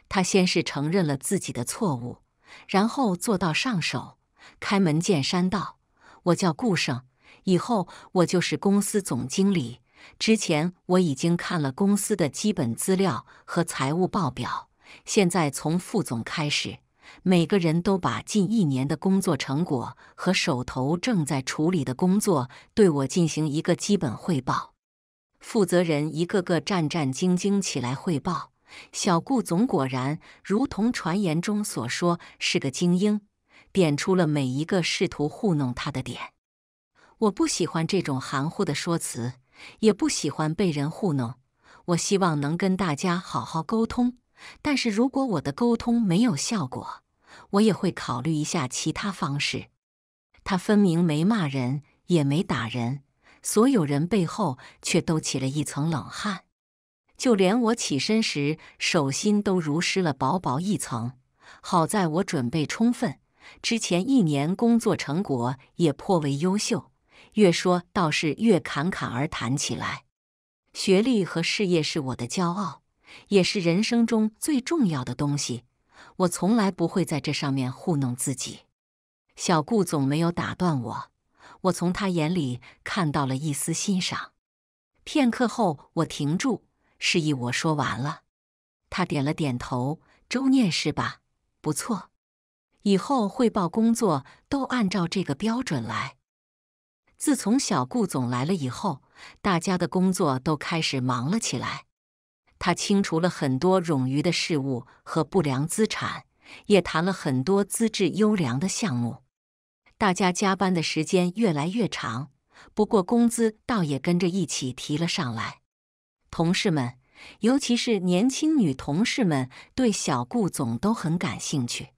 他先是承认了自己的错误。然后坐到上手，开门见山道：“我叫顾胜，以后我就是公司总经理。之前我已经看了公司的基本资料和财务报表。现在从副总开始，每个人都把近一年的工作成果和手头正在处理的工作对我进行一个基本汇报。”负责人一个个战战兢兢起来汇报。小顾总果然如同传言中所说，是个精英，点出了每一个试图糊弄他的点。我不喜欢这种含糊的说辞，也不喜欢被人糊弄。我希望能跟大家好好沟通，但是如果我的沟通没有效果，我也会考虑一下其他方式。他分明没骂人，也没打人，所有人背后却都起了一层冷汗。就连我起身时，手心都如湿了薄薄一层。好在我准备充分，之前一年工作成果也颇为优秀。越说倒是越侃侃而谈起来。学历和事业是我的骄傲，也是人生中最重要的东西。我从来不会在这上面糊弄自己。小顾总没有打断我，我从他眼里看到了一丝欣赏。片刻后，我停住。示意我说完了，他点了点头。周念是吧？不错，以后汇报工作都按照这个标准来。自从小顾总来了以后，大家的工作都开始忙了起来。他清除了很多冗余的事物和不良资产，也谈了很多资质优良的项目。大家加班的时间越来越长，不过工资倒也跟着一起提了上来。同事们，尤其是年轻女同事们，对小顾总都很感兴趣。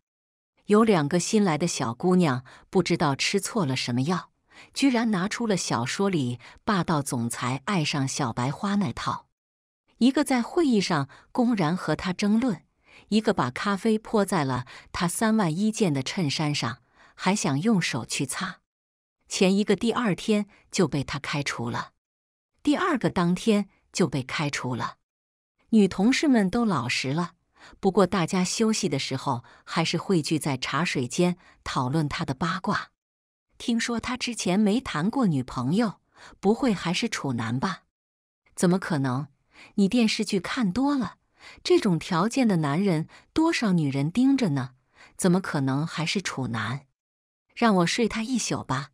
有两个新来的小姑娘，不知道吃错了什么药，居然拿出了小说里霸道总裁爱上小白花那套。一个在会议上公然和他争论，一个把咖啡泼在了他三万一件的衬衫上，还想用手去擦。前一个第二天就被他开除了，第二个当天。就被开除了，女同事们都老实了。不过大家休息的时候，还是汇聚在茶水间讨论他的八卦。听说他之前没谈过女朋友，不会还是处男吧？怎么可能？你电视剧看多了，这种条件的男人，多少女人盯着呢？怎么可能还是处男？让我睡他一宿吧，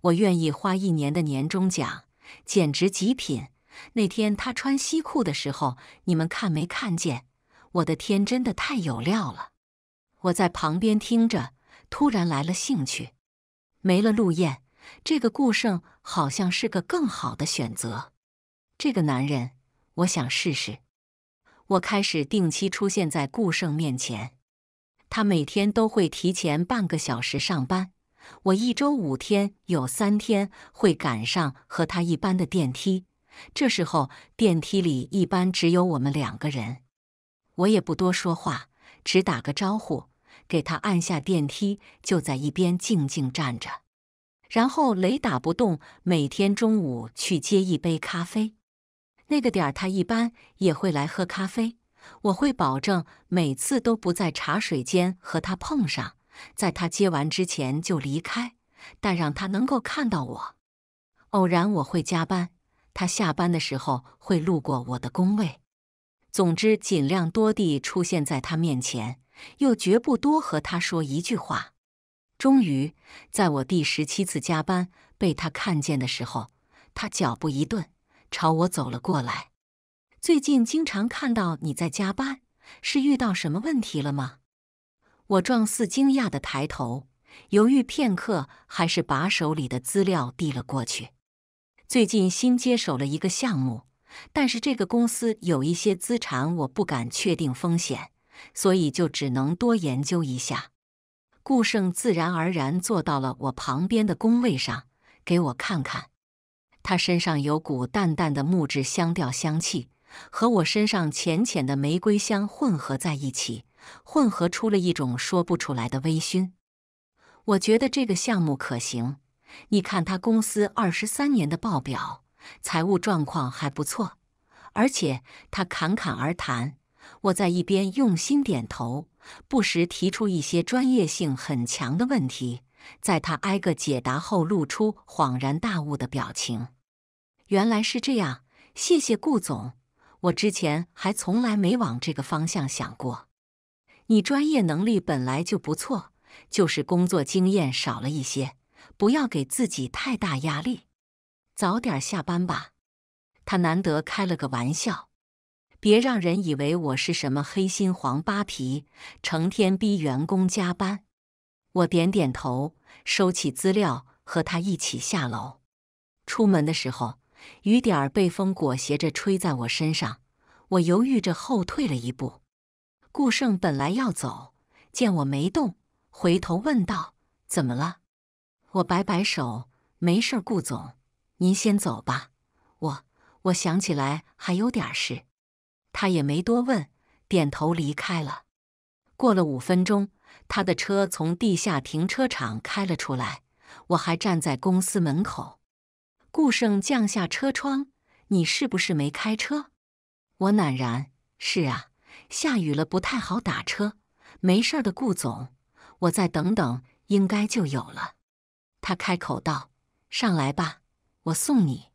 我愿意花一年的年终奖，简直极品。那天他穿西裤的时候，你们看没看见？我的天，真的太有料了！我在旁边听着，突然来了兴趣。没了陆燕，这个顾胜好像是个更好的选择。这个男人，我想试试。我开始定期出现在顾胜面前，他每天都会提前半个小时上班，我一周五天有三天会赶上和他一班的电梯。这时候电梯里一般只有我们两个人，我也不多说话，只打个招呼，给他按下电梯，就在一边静静站着。然后雷打不动，每天中午去接一杯咖啡，那个点儿他一般也会来喝咖啡，我会保证每次都不在茶水间和他碰上，在他接完之前就离开，但让他能够看到我。偶然我会加班。他下班的时候会路过我的工位，总之尽量多地出现在他面前，又绝不多和他说一句话。终于，在我第十七次加班被他看见的时候，他脚步一顿，朝我走了过来。最近经常看到你在加班，是遇到什么问题了吗？我状似惊讶的抬头，犹豫片刻，还是把手里的资料递了过去。最近新接手了一个项目，但是这个公司有一些资产，我不敢确定风险，所以就只能多研究一下。顾胜自然而然坐到了我旁边的工位上，给我看看。他身上有股淡淡的木质香调香气，和我身上浅浅的玫瑰香混合在一起，混合出了一种说不出来的微醺。我觉得这个项目可行。你看他公司二十三年的报表，财务状况还不错。而且他侃侃而谈，我在一边用心点头，不时提出一些专业性很强的问题。在他挨个解答后，露出恍然大悟的表情。原来是这样，谢谢顾总。我之前还从来没往这个方向想过。你专业能力本来就不错，就是工作经验少了一些。不要给自己太大压力，早点下班吧。他难得开了个玩笑，别让人以为我是什么黑心黄扒皮，成天逼员工加班。我点点头，收起资料，和他一起下楼。出门的时候，雨点儿被风裹挟着吹在我身上，我犹豫着后退了一步。顾胜本来要走，见我没动，回头问道：“怎么了？”我摆摆手，没事儿，顾总，您先走吧。我我想起来还有点事。他也没多问，点头离开了。过了五分钟，他的车从地下停车场开了出来，我还站在公司门口。顾胜降下车窗：“你是不是没开车？”我喃然：“是啊，下雨了不太好打车。没事儿的，顾总，我再等等，应该就有了。”他开口道：“上来吧，我送你。”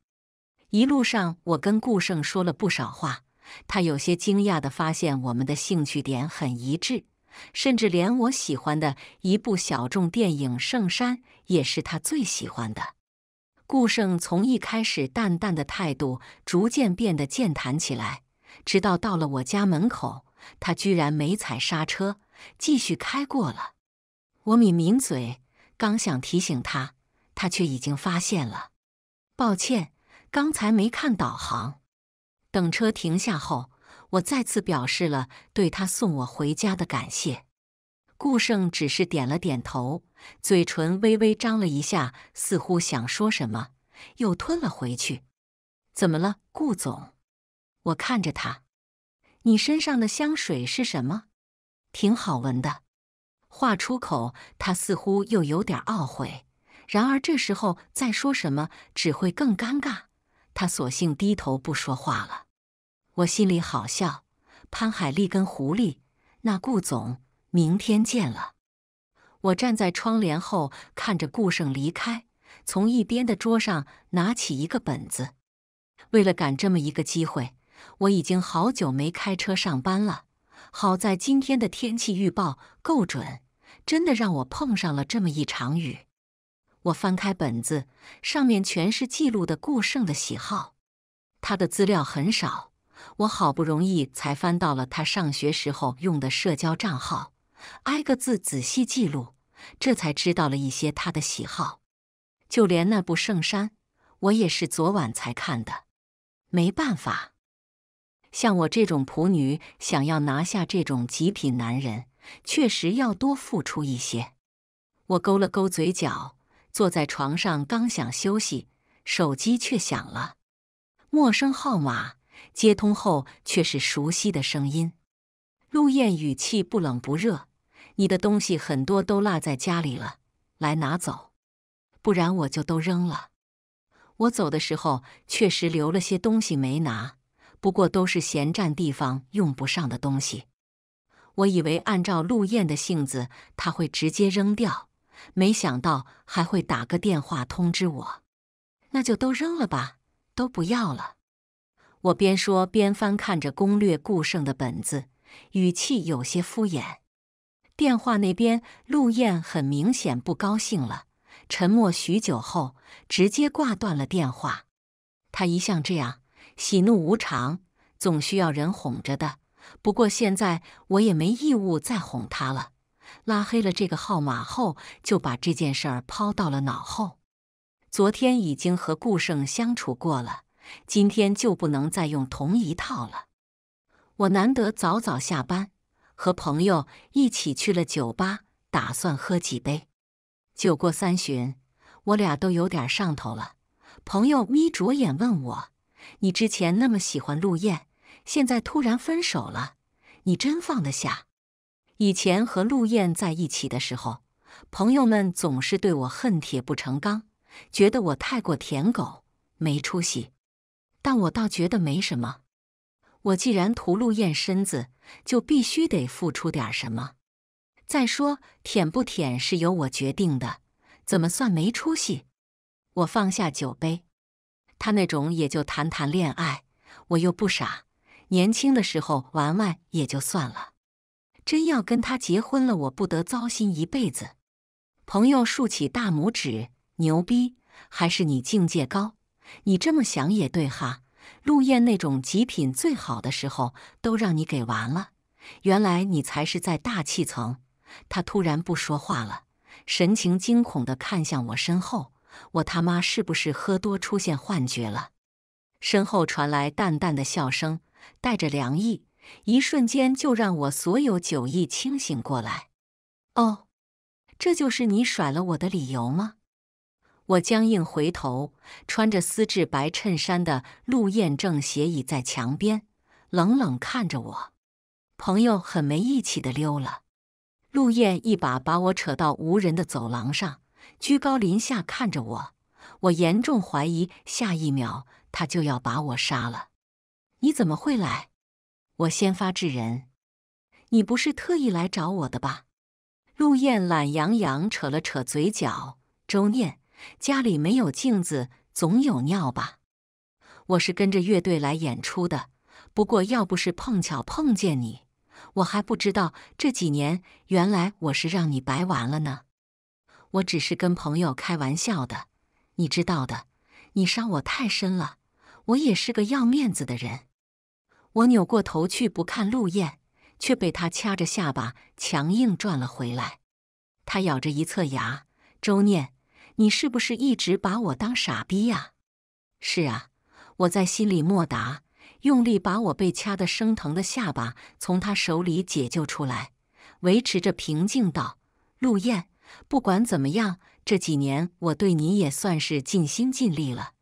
一路上，我跟顾胜说了不少话。他有些惊讶地发现，我们的兴趣点很一致，甚至连我喜欢的一部小众电影《圣山》也是他最喜欢的。顾胜从一开始淡淡的态度，逐渐变得健谈起来，直到到了我家门口，他居然没踩刹车，继续开过了。我抿抿嘴。刚想提醒他，他却已经发现了。抱歉，刚才没看导航。等车停下后，我再次表示了对他送我回家的感谢。顾胜只是点了点头，嘴唇微微张了一下，似乎想说什么，又吞了回去。怎么了，顾总？我看着他，你身上的香水是什么？挺好闻的。话出口，他似乎又有点懊悔。然而这时候再说什么，只会更尴尬。他索性低头不说话了。我心里好笑，潘海利跟狐狸。那顾总，明天见了。我站在窗帘后看着顾胜离开，从一边的桌上拿起一个本子。为了赶这么一个机会，我已经好久没开车上班了。好在今天的天气预报够准，真的让我碰上了这么一场雨。我翻开本子，上面全是记录的顾胜的喜好。他的资料很少，我好不容易才翻到了他上学时候用的社交账号，挨个字仔细记录，这才知道了一些他的喜好。就连那部《圣山》，我也是昨晚才看的。没办法。像我这种仆女，想要拿下这种极品男人，确实要多付出一些。我勾了勾嘴角，坐在床上，刚想休息，手机却响了，陌生号码接通后却是熟悉的声音。陆燕语气不冷不热：“你的东西很多都落在家里了，来拿走，不然我就都扔了。我走的时候确实留了些东西没拿。”不过都是闲占地方用不上的东西。我以为按照陆燕的性子，他会直接扔掉，没想到还会打个电话通知我。那就都扔了吧，都不要了。我边说边翻看着攻略顾胜的本子，语气有些敷衍。电话那边，陆燕很明显不高兴了，沉默许久后，直接挂断了电话。他一向这样。喜怒无常，总需要人哄着的。不过现在我也没义务再哄他了。拉黑了这个号码后，就把这件事儿抛到了脑后。昨天已经和顾胜相处过了，今天就不能再用同一套了。我难得早早下班，和朋友一起去了酒吧，打算喝几杯。酒过三巡，我俩都有点上头了。朋友眯着眼问我。你之前那么喜欢陆燕，现在突然分手了，你真放得下？以前和陆燕在一起的时候，朋友们总是对我恨铁不成钢，觉得我太过舔狗，没出息。但我倒觉得没什么。我既然图陆燕身子，就必须得付出点什么。再说舔不舔是由我决定的，怎么算没出息？我放下酒杯。他那种也就谈谈恋爱，我又不傻，年轻的时候玩玩也就算了，真要跟他结婚了，我不得糟心一辈子。朋友竖起大拇指，牛逼，还是你境界高，你这么想也对哈。陆燕那种极品最好的时候都让你给完了，原来你才是在大气层。他突然不说话了，神情惊恐地看向我身后。我他妈是不是喝多出现幻觉了？身后传来淡淡的笑声，带着凉意，一瞬间就让我所有酒意清醒过来。哦，这就是你甩了我的理由吗？我僵硬回头，穿着丝质白衬衫的陆雁正斜倚在墙边，冷冷看着我。朋友很没义气的溜了，陆燕一把把我扯到无人的走廊上。居高临下看着我，我严重怀疑下一秒他就要把我杀了。你怎么会来？我先发制人，你不是特意来找我的吧？陆燕懒洋洋扯了扯嘴角。周念，家里没有镜子，总有尿吧？我是跟着乐队来演出的，不过要不是碰巧碰见你，我还不知道这几年原来我是让你白玩了呢。我只是跟朋友开玩笑的，你知道的。你伤我太深了，我也是个要面子的人。我扭过头去不看陆燕，却被他掐着下巴强硬转了回来。他咬着一侧牙，周念，你是不是一直把我当傻逼呀？是啊，我在心里默答，用力把我被掐得生疼的下巴从他手里解救出来，维持着平静道：“陆燕，不管怎么样，这几年我对你也算是尽心尽力了。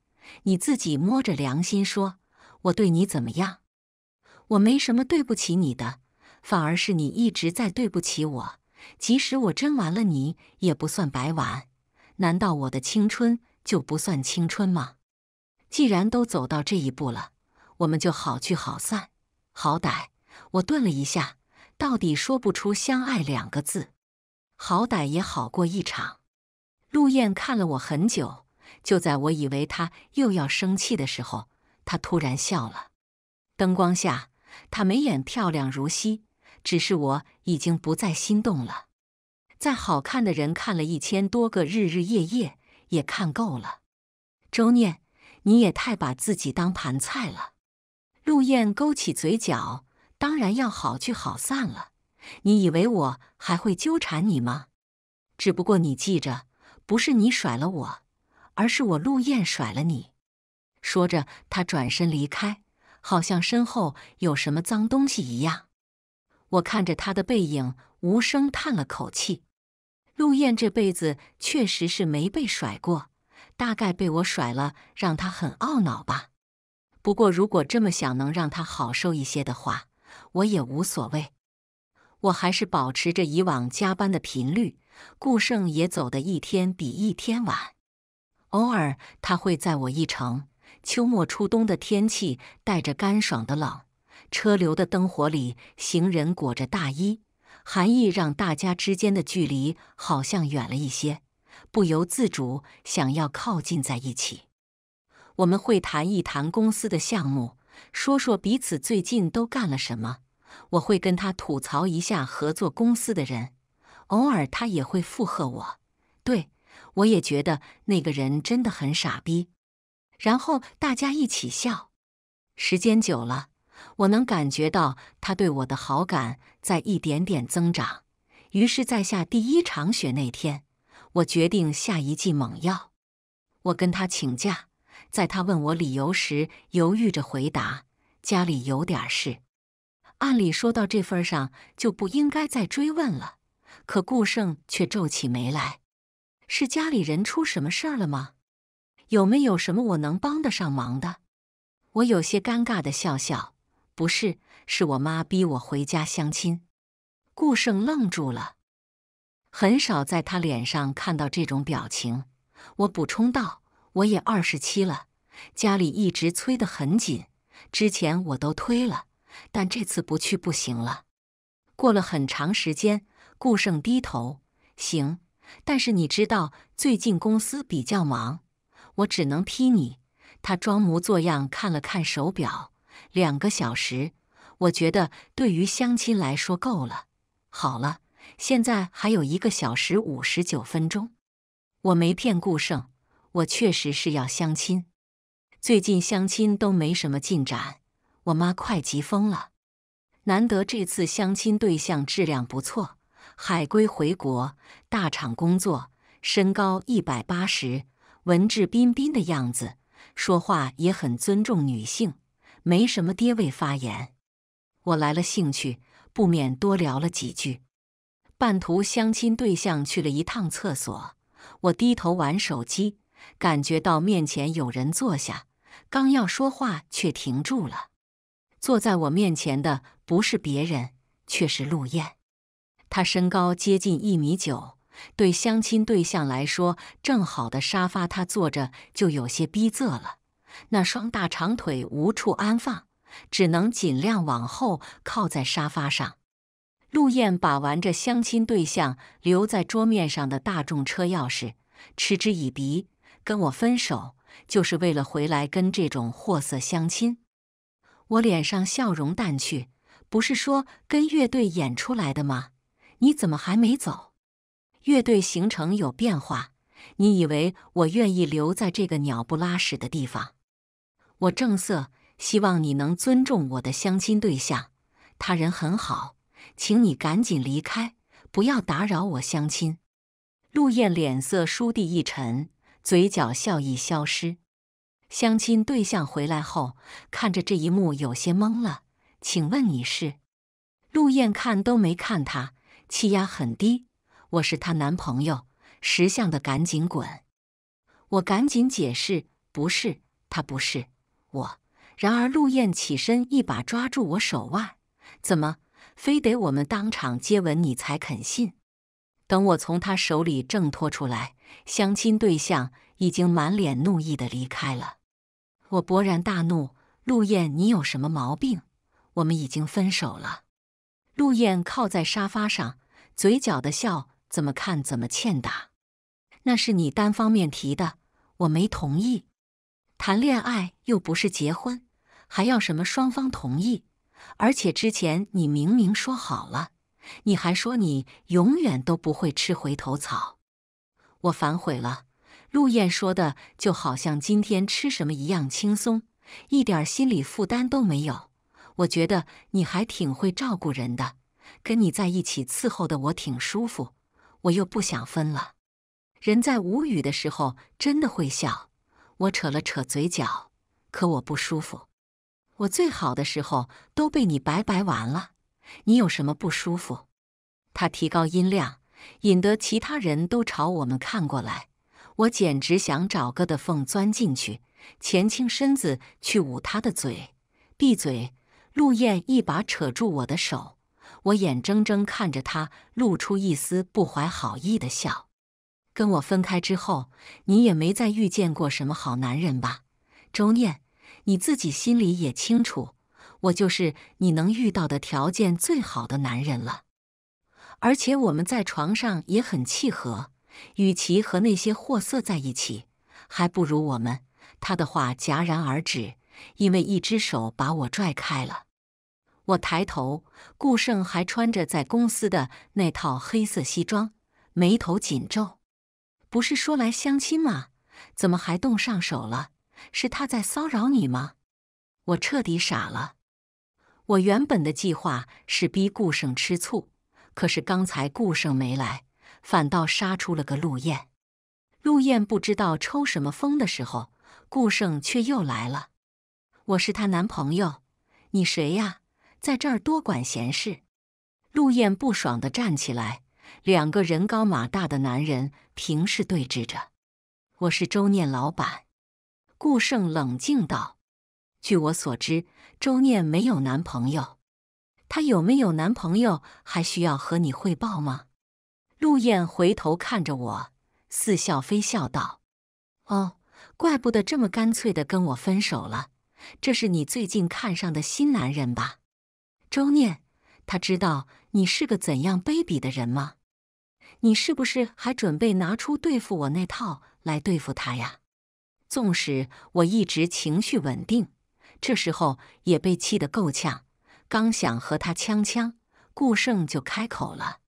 你自己摸着良心说，我对你怎么样？我没什么对不起你的，反而是你一直在对不起我。即使我真完了，你也不算白玩。难道我的青春就不算青春吗？既然都走到这一步了，我们就好聚好散。好歹，我顿了一下，到底说不出“相爱”两个字。好歹也好过一场。陆燕看了我很久，就在我以为他又要生气的时候，他突然笑了。灯光下，他眉眼漂亮如昔，只是我已经不再心动了。再好看的人，看了一千多个日日夜夜，也看够了。周念，你也太把自己当盘菜了。陆燕勾起嘴角，当然要好聚好散了。你以为我还会纠缠你吗？只不过你记着，不是你甩了我，而是我陆燕甩了你。说着，他转身离开，好像身后有什么脏东西一样。我看着他的背影，无声叹了口气。陆燕这辈子确实是没被甩过，大概被我甩了，让他很懊恼吧。不过，如果这么想能让他好受一些的话，我也无所谓。我还是保持着以往加班的频率，顾胜也走的一天比一天晚。偶尔他会载我一程。秋末初冬的天气带着干爽的冷，车流的灯火里，行人裹着大衣，寒意让大家之间的距离好像远了一些，不由自主想要靠近在一起。我们会谈一谈公司的项目，说说彼此最近都干了什么。我会跟他吐槽一下合作公司的人，偶尔他也会附和我。对，我也觉得那个人真的很傻逼，然后大家一起笑。时间久了，我能感觉到他对我的好感在一点点增长。于是，在下第一场雪那天，我决定下一剂猛药。我跟他请假，在他问我理由时，犹豫着回答：“家里有点事。”按理说到这份上就不应该再追问了，可顾胜却皱起眉来：“是家里人出什么事儿了吗？有没有什么我能帮得上忙的？”我有些尴尬的笑笑：“不是，是我妈逼我回家相亲。”顾胜愣住了，很少在他脸上看到这种表情。我补充道：“我也二十七了，家里一直催得很紧，之前我都推了。”但这次不去不行了。过了很长时间，顾胜低头：“行，但是你知道，最近公司比较忙，我只能批你。”他装模作样看了看手表：“两个小时，我觉得对于相亲来说够了。好了，现在还有一个小时五十九分钟。我没骗顾胜，我确实是要相亲。最近相亲都没什么进展。”我妈快急疯了，难得这次相亲对象质量不错，海归回国，大厂工作，身高一百八十，文质彬彬的样子，说话也很尊重女性，没什么爹味发言。我来了兴趣，不免多聊了几句。半途，相亲对象去了一趟厕所，我低头玩手机，感觉到面前有人坐下，刚要说话，却停住了。坐在我面前的不是别人，却是陆燕。他身高接近一米九，对相亲对象来说正好的沙发，他坐着就有些逼仄了。那双大长腿无处安放，只能尽量往后靠在沙发上。陆燕把玩着相亲对象留在桌面上的大众车钥匙，嗤之以鼻：“跟我分手，就是为了回来跟这种货色相亲？”我脸上笑容淡去，不是说跟乐队演出来的吗？你怎么还没走？乐队行程有变化，你以为我愿意留在这个鸟不拉屎的地方？我正色，希望你能尊重我的相亲对象，他人很好，请你赶紧离开，不要打扰我相亲。陆燕脸色倏地一沉，嘴角笑意消失。相亲对象回来后，看着这一幕有些懵了。请问你是？陆燕看都没看他，气压很低。我是她男朋友，识相的赶紧滚！我赶紧解释，不是，他不是我。然而陆燕起身，一把抓住我手腕，怎么？非得我们当场接吻你才肯信？等我从他手里挣脱出来，相亲对象已经满脸怒意的离开了。我勃然大怒：“陆燕，你有什么毛病？我们已经分手了。”陆燕靠在沙发上，嘴角的笑怎么看怎么欠打。“那是你单方面提的，我没同意。谈恋爱又不是结婚，还要什么双方同意？而且之前你明明说好了，你还说你永远都不会吃回头草，我反悔了。”陆燕说的就好像今天吃什么一样轻松，一点心理负担都没有。我觉得你还挺会照顾人的，跟你在一起伺候的我挺舒服。我又不想分了。人在无语的时候真的会笑，我扯了扯嘴角，可我不舒服。我最好的时候都被你白白玩了，你有什么不舒服？他提高音量，引得其他人都朝我们看过来。我简直想找个的缝钻进去，前倾身子去捂他的嘴，闭嘴！陆燕一把扯住我的手，我眼睁睁看着他露出一丝不怀好意的笑。跟我分开之后，你也没再遇见过什么好男人吧？周念，你自己心里也清楚，我就是你能遇到的条件最好的男人了，而且我们在床上也很契合。与其和那些货色在一起，还不如我们。他的话戛然而止，因为一只手把我拽开了。我抬头，顾胜还穿着在公司的那套黑色西装，眉头紧皱。不是说来相亲吗？怎么还动上手了？是他在骚扰你吗？我彻底傻了。我原本的计划是逼顾胜吃醋，可是刚才顾胜没来。反倒杀出了个陆燕。陆燕不知道抽什么风的时候，顾胜却又来了。我是她男朋友，你谁呀，在这儿多管闲事？陆燕不爽地站起来，两个人高马大的男人平视对峙着。我是周念老板，顾胜冷静道：“据我所知，周念没有男朋友。她有没有男朋友，还需要和你汇报吗？”陆燕回头看着我，似笑非笑道：“哦，怪不得这么干脆的跟我分手了。这是你最近看上的新男人吧？周念，他知道你是个怎样卑鄙的人吗？你是不是还准备拿出对付我那套来对付他呀？”纵使我一直情绪稳定，这时候也被气得够呛，刚想和他呛呛，顾胜就开口了。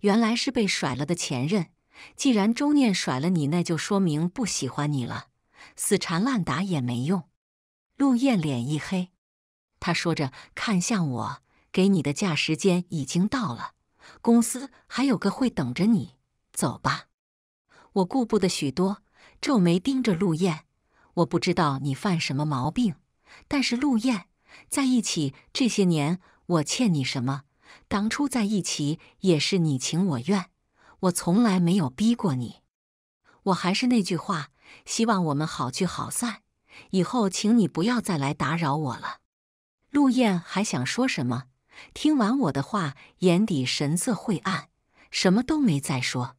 原来是被甩了的前任。既然周念甩了你，那就说明不喜欢你了，死缠烂打也没用。陆燕脸一黑，他说着看向我：“给你的假时间已经到了，公司还有个会等着你，走吧。”我顾不得许多，皱眉盯着陆燕。我不知道你犯什么毛病，但是陆燕，在一起这些年，我欠你什么？当初在一起也是你情我愿，我从来没有逼过你。我还是那句话，希望我们好聚好散，以后请你不要再来打扰我了。陆燕还想说什么，听完我的话，眼底神色晦暗，什么都没再说。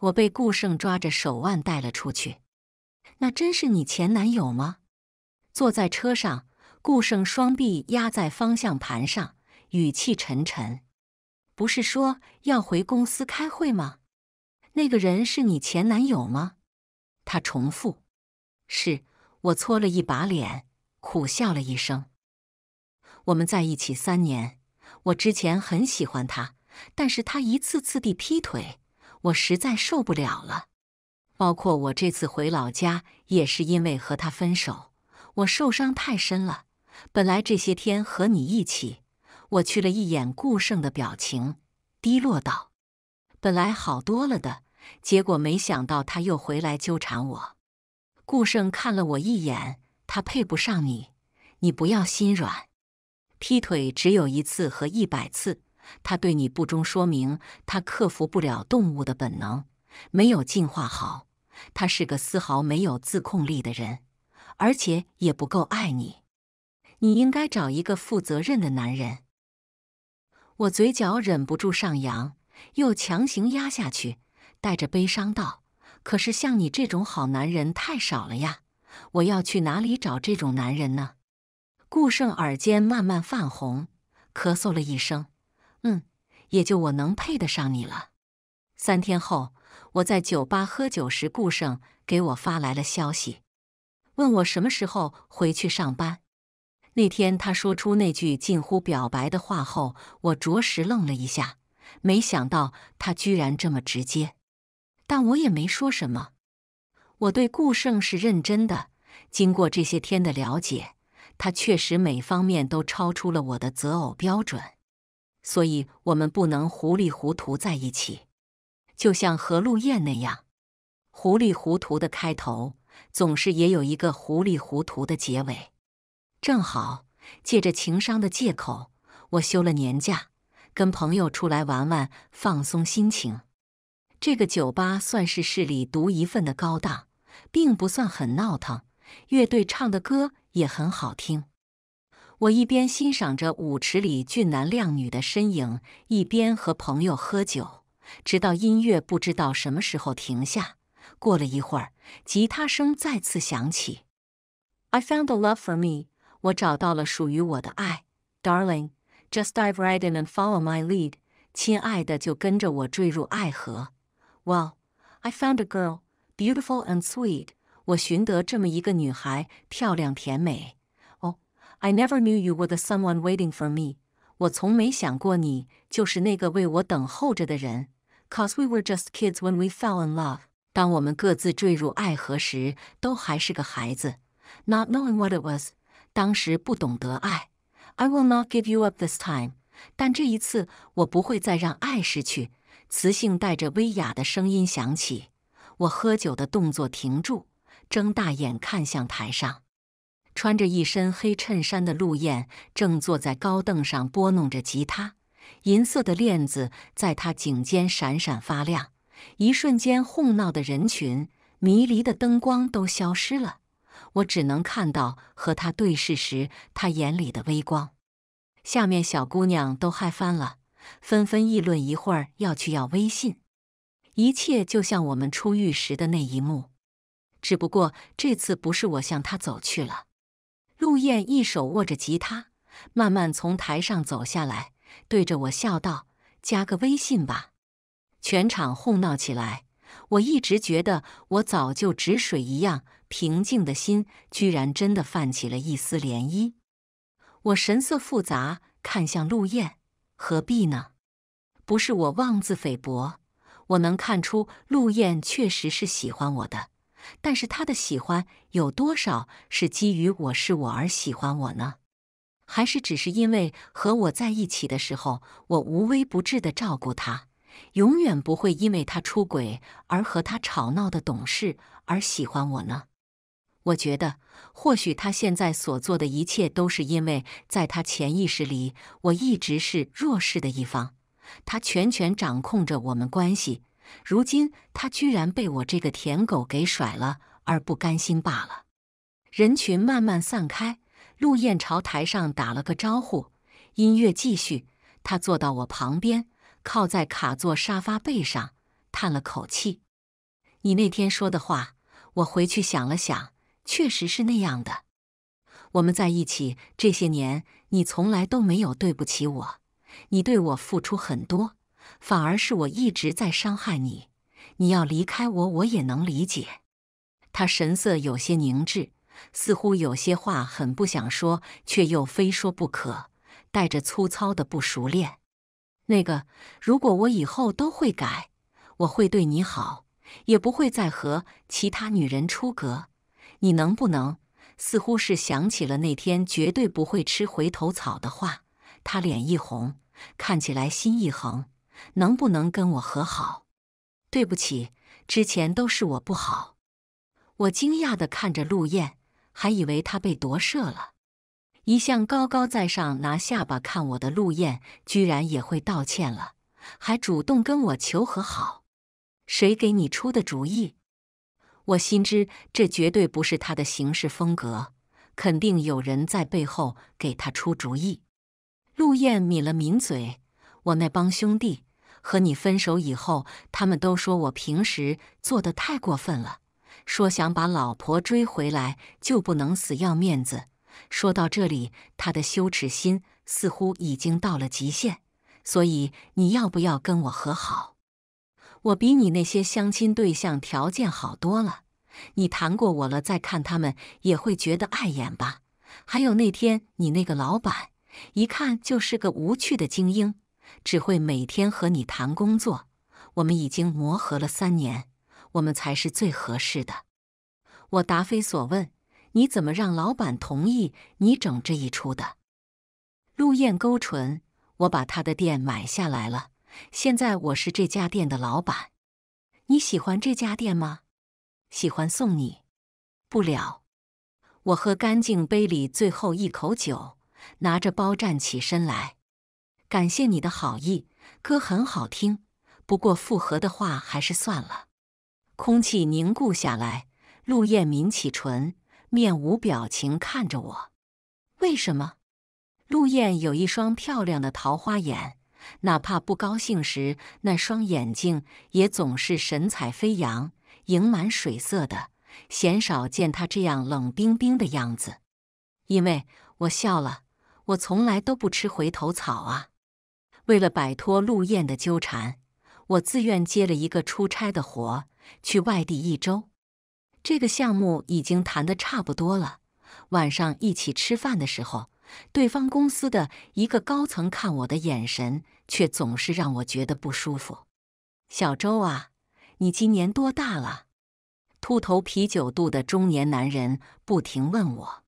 我被顾胜抓着手腕带了出去。那真是你前男友吗？坐在车上，顾胜双臂压在方向盘上。语气沉沉，不是说要回公司开会吗？那个人是你前男友吗？他重复。是，我搓了一把脸，苦笑了一声。我们在一起三年，我之前很喜欢他，但是他一次次地劈腿，我实在受不了了。包括我这次回老家，也是因为和他分手，我受伤太深了。本来这些天和你一起。我去了一眼顾胜的表情，低落道：“本来好多了的结果，没想到他又回来纠缠我。”顾胜看了我一眼，他配不上你，你不要心软。劈腿只有一次和一百次，他对你不忠，说明他克服不了动物的本能，没有进化好。他是个丝毫没有自控力的人，而且也不够爱你。你应该找一个负责任的男人。我嘴角忍不住上扬，又强行压下去，带着悲伤道：“可是像你这种好男人太少了呀，我要去哪里找这种男人呢？”顾胜耳尖慢慢泛红，咳嗽了一声：“嗯，也就我能配得上你了。”三天后，我在酒吧喝酒时，顾胜给我发来了消息，问我什么时候回去上班。那天他说出那句近乎表白的话后，我着实愣了一下，没想到他居然这么直接，但我也没说什么。我对顾胜是认真的，经过这些天的了解，他确实每方面都超出了我的择偶标准，所以我们不能糊里糊涂在一起，就像何陆燕那样，糊里糊涂的开头，总是也有一个糊里糊涂的结尾。正好借着情商的借口，我休了年假，跟朋友出来玩玩，放松心情。这个酒吧算是市里独一份的高档，并不算很闹腾，乐队唱的歌也很好听。我一边欣赏着舞池里俊男靓女的身影，一边和朋友喝酒，直到音乐不知道什么时候停下。过了一会儿，吉他声再次响起，“I found a love for me。”我找到了属于我的爱，Darling。Just dive right in and follow my lead，亲爱的，就跟着我坠入爱河。Well, I found a girl, beautiful and sweet。我寻得这么一个女孩，漂亮甜美。Oh, I never knew you were the someone waiting for me。我从没想过你就是那个为我等候着的人。Cause we were just kids when we fell in love。当我们各自坠入爱河时，都还是个孩子。Not knowing what it was。当时不懂得爱，I will not give you up this time。但这一次，我不会再让爱失去。磁性带着威亚的声音响起，我喝酒的动作停住，睁大眼看向台上，穿着一身黑衬衫的陆燕正坐在高凳上拨弄着吉他，银色的链子在他颈间闪闪发亮。一瞬间，哄闹的人群、迷离的灯光都消失了。我只能看到和他对视时，他眼里的微光。下面小姑娘都嗨翻了，纷纷议论一会儿要去要微信。一切就像我们初遇时的那一幕，只不过这次不是我向他走去了。陆燕一手握着吉他，慢慢从台上走下来，对着我笑道：“加个微信吧。”全场哄闹起来。我一直觉得我早就止水一样。平静的心居然真的泛起了一丝涟漪，我神色复杂看向陆燕，何必呢？不是我妄自菲薄，我能看出陆燕确实是喜欢我的，但是他的喜欢有多少是基于我是我而喜欢我呢？还是只是因为和我在一起的时候，我无微不至的照顾他，永远不会因为他出轨而和他吵闹的懂事而喜欢我呢？我觉得，或许他现在所做的一切都是因为，在他潜意识里，我一直是弱势的一方。他全权掌控着我们关系，如今他居然被我这个舔狗给甩了，而不甘心罢了。人群慢慢散开，陆燕朝台上打了个招呼，音乐继续。他坐到我旁边，靠在卡座沙发背上，叹了口气：“你那天说的话，我回去想了想。”确实是那样的。我们在一起这些年，你从来都没有对不起我，你对我付出很多，反而是我一直在伤害你。你要离开我，我也能理解。他神色有些凝滞，似乎有些话很不想说，却又非说不可，带着粗糙的不熟练。那个，如果我以后都会改，我会对你好，也不会再和其他女人出格。你能不能？似乎是想起了那天绝对不会吃回头草的话，他脸一红，看起来心一横，能不能跟我和好？对不起，之前都是我不好。我惊讶地看着陆燕，还以为他被夺舍了。一向高高在上、拿下巴看我的陆燕，居然也会道歉了，还主动跟我求和好。谁给你出的主意？我心知这绝对不是他的行事风格，肯定有人在背后给他出主意。陆燕抿了抿嘴：“我那帮兄弟和你分手以后，他们都说我平时做的太过分了，说想把老婆追回来就不能死要面子。”说到这里，他的羞耻心似乎已经到了极限，所以你要不要跟我和好？我比你那些相亲对象条件好多了，你谈过我了，再看他们也会觉得碍眼吧？还有那天你那个老板，一看就是个无趣的精英，只会每天和你谈工作。我们已经磨合了三年，我们才是最合适的。我答非所问，你怎么让老板同意你整这一出的？陆雁勾唇，我把他的店买下来了。现在我是这家店的老板，你喜欢这家店吗？喜欢送你不了。我喝干净杯里最后一口酒，拿着包站起身来。感谢你的好意，歌很好听，不过复合的话还是算了。空气凝固下来，陆燕抿起唇，面无表情看着我。为什么？陆燕有一双漂亮的桃花眼。哪怕不高兴时，那双眼睛也总是神采飞扬、盈满水色的，鲜少见他这样冷冰冰的样子。因为我笑了，我从来都不吃回头草啊！为了摆脱陆燕的纠缠，我自愿接了一个出差的活，去外地一周。这个项目已经谈得差不多了。晚上一起吃饭的时候。对方公司的一个高层看我的眼神，却总是让我觉得不舒服。小周啊，你今年多大了？秃头啤酒肚的中年男人不停问我。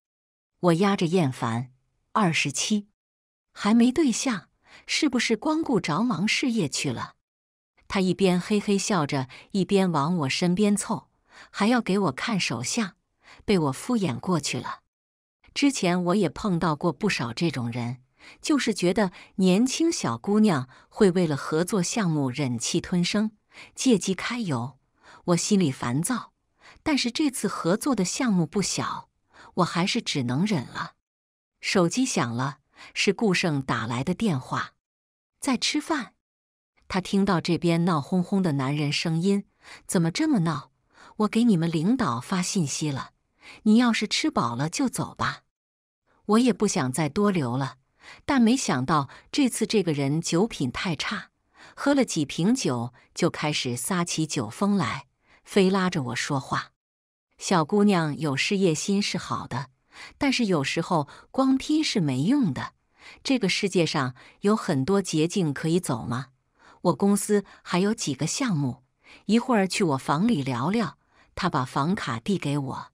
我压着厌烦，二十七，还没对象，是不是光顾着忙事业去了？他一边嘿嘿笑着，一边往我身边凑，还要给我看手相，被我敷衍过去了。之前我也碰到过不少这种人，就是觉得年轻小姑娘会为了合作项目忍气吞声，借机揩油。我心里烦躁，但是这次合作的项目不小，我还是只能忍了。手机响了，是顾胜打来的电话，在吃饭。他听到这边闹哄哄的男人声音，怎么这么闹？我给你们领导发信息了，你要是吃饱了就走吧。我也不想再多留了，但没想到这次这个人酒品太差，喝了几瓶酒就开始撒起酒疯来，非拉着我说话。小姑娘有事业心是好的，但是有时候光拼是没用的。这个世界上有很多捷径可以走吗？我公司还有几个项目，一会儿去我房里聊聊。他把房卡递给我，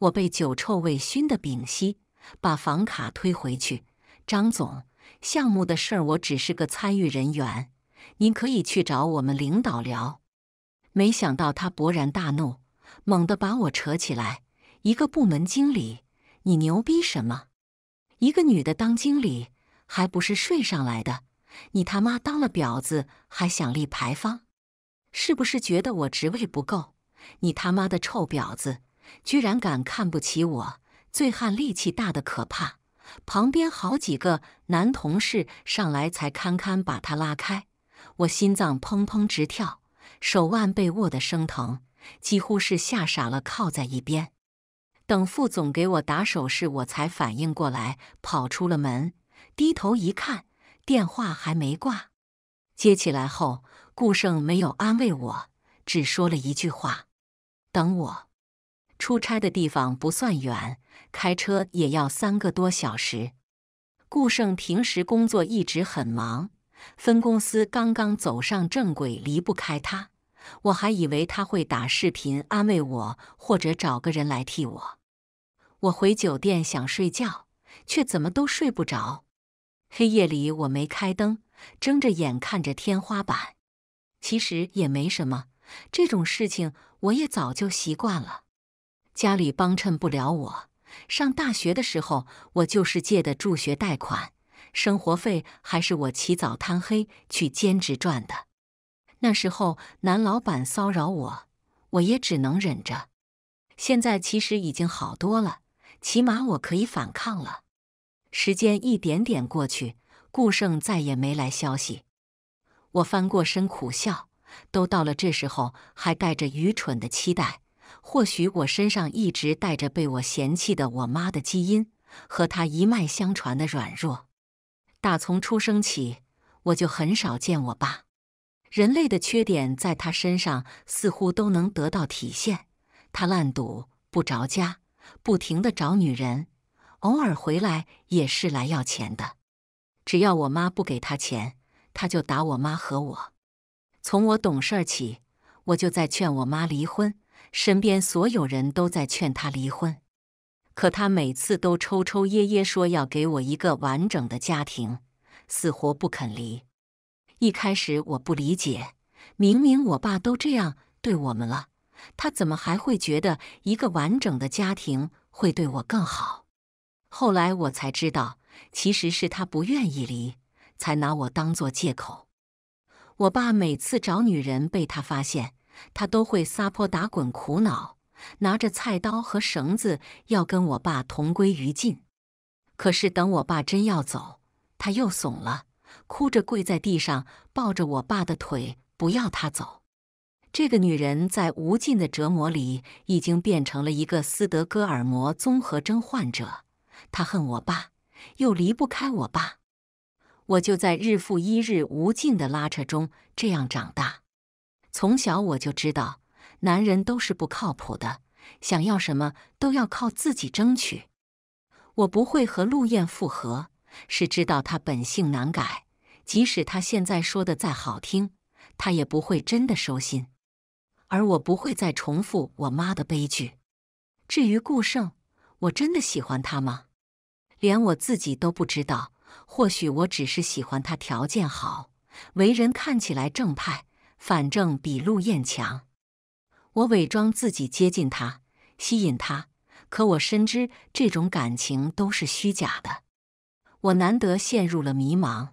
我被酒臭味熏得屏息。把房卡推回去，张总，项目的事儿我只是个参与人员，您可以去找我们领导聊。没想到他勃然大怒，猛地把我扯起来。一个部门经理，你牛逼什么？一个女的当经理，还不是睡上来的？你他妈当了婊子还想立牌坊？是不是觉得我职位不够？你他妈的臭婊子，居然敢看不起我！醉汉力气大的可怕，旁边好几个男同事上来才堪堪把他拉开。我心脏砰砰直跳，手腕被握得生疼，几乎是吓傻了，靠在一边。等副总给我打手势，我才反应过来，跑出了门。低头一看，电话还没挂。接起来后，顾胜没有安慰我，只说了一句话：“等我。”出差的地方不算远，开车也要三个多小时。顾胜平时工作一直很忙，分公司刚刚走上正轨，离不开他。我还以为他会打视频安慰我，或者找个人来替我。我回酒店想睡觉，却怎么都睡不着。黑夜里我没开灯，睁着眼看着天花板。其实也没什么，这种事情我也早就习惯了。家里帮衬不了我，上大学的时候，我就是借的助学贷款，生活费还是我起早贪黑去兼职赚的。那时候男老板骚扰我，我也只能忍着。现在其实已经好多了，起码我可以反抗了。时间一点点过去，顾胜再也没来消息。我翻过身苦笑，都到了这时候，还带着愚蠢的期待。或许我身上一直带着被我嫌弃的我妈的基因，和她一脉相传的软弱。打从出生起，我就很少见我爸。人类的缺点在他身上似乎都能得到体现。他烂赌，不着家，不停的找女人，偶尔回来也是来要钱的。只要我妈不给他钱，他就打我妈和我。从我懂事儿起，我就在劝我妈离婚。身边所有人都在劝他离婚，可他每次都抽抽噎噎说要给我一个完整的家庭，死活不肯离。一开始我不理解，明明我爸都这样对我们了，他怎么还会觉得一个完整的家庭会对我更好？后来我才知道，其实是他不愿意离，才拿我当做借口。我爸每次找女人被他发现。他都会撒泼打滚、苦恼，拿着菜刀和绳子要跟我爸同归于尽。可是等我爸真要走，他又怂了，哭着跪在地上，抱着我爸的腿，不要他走。这个女人在无尽的折磨里，已经变成了一个斯德哥尔摩综合征患者。她恨我爸，又离不开我爸。我就在日复一日无尽的拉扯中这样长大。从小我就知道，男人都是不靠谱的，想要什么都要靠自己争取。我不会和陆燕复合，是知道他本性难改，即使他现在说的再好听，他也不会真的收心。而我不会再重复我妈的悲剧。至于顾胜，我真的喜欢他吗？连我自己都不知道。或许我只是喜欢他条件好，为人看起来正派。反正比陆燕强，我伪装自己接近他，吸引他。可我深知这种感情都是虚假的，我难得陷入了迷茫。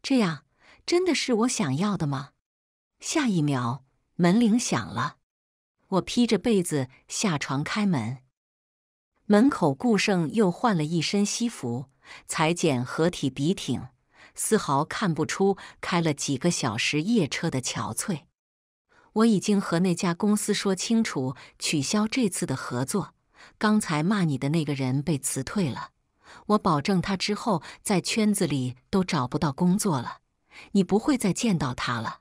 这样真的是我想要的吗？下一秒门铃响了，我披着被子下床开门，门口顾胜又换了一身西服，裁剪合体笔挺。丝毫看不出开了几个小时夜车的憔悴。我已经和那家公司说清楚，取消这次的合作。刚才骂你的那个人被辞退了，我保证他之后在圈子里都找不到工作了，你不会再见到他了。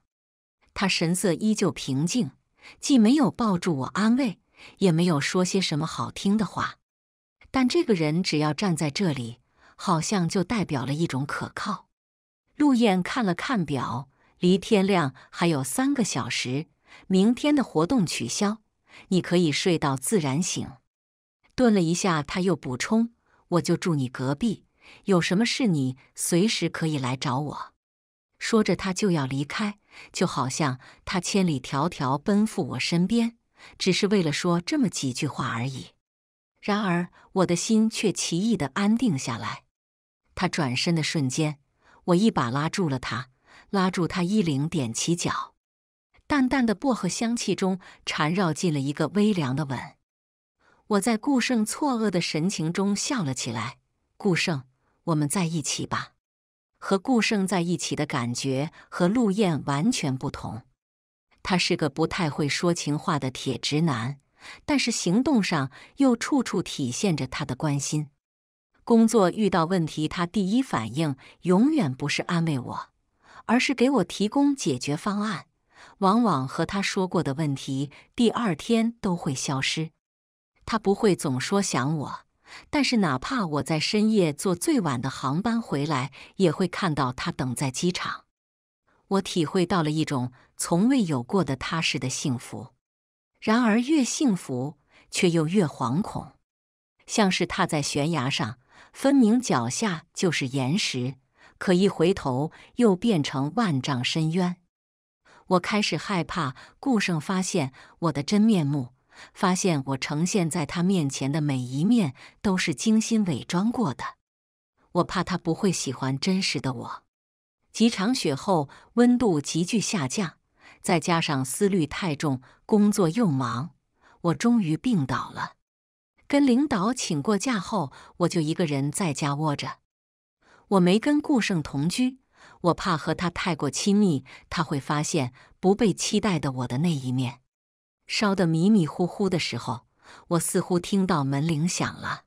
他神色依旧平静，既没有抱住我安慰，也没有说些什么好听的话。但这个人只要站在这里，好像就代表了一种可靠。陆燕看了看表，离天亮还有三个小时。明天的活动取消，你可以睡到自然醒。顿了一下，他又补充：“我就住你隔壁，有什么事你随时可以来找我。”说着，他就要离开，就好像他千里迢迢奔赴我身边，只是为了说这么几句话而已。然而，我的心却奇异的安定下来。他转身的瞬间。我一把拉住了他，拉住他衣领，踮起脚，淡淡的薄荷香气中缠绕进了一个微凉的吻。我在顾胜错愕的神情中笑了起来。顾胜，我们在一起吧。和顾胜在一起的感觉和陆燕完全不同。他是个不太会说情话的铁直男，但是行动上又处处体现着他的关心。工作遇到问题，他第一反应永远不是安慰我，而是给我提供解决方案。往往和他说过的问题，第二天都会消失。他不会总说想我，但是哪怕我在深夜坐最晚的航班回来，也会看到他等在机场。我体会到了一种从未有过的踏实的幸福。然而，越幸福却又越惶恐，像是踏在悬崖上。分明脚下就是岩石，可一回头又变成万丈深渊。我开始害怕顾胜发现我的真面目，发现我呈现在他面前的每一面都是精心伪装过的。我怕他不会喜欢真实的我。几场雪后，温度急剧下降，再加上思虑太重，工作又忙，我终于病倒了。跟领导请过假后，我就一个人在家窝着。我没跟顾胜同居，我怕和他太过亲密，他会发现不被期待的我的那一面。烧得迷迷糊糊的时候，我似乎听到门铃响了，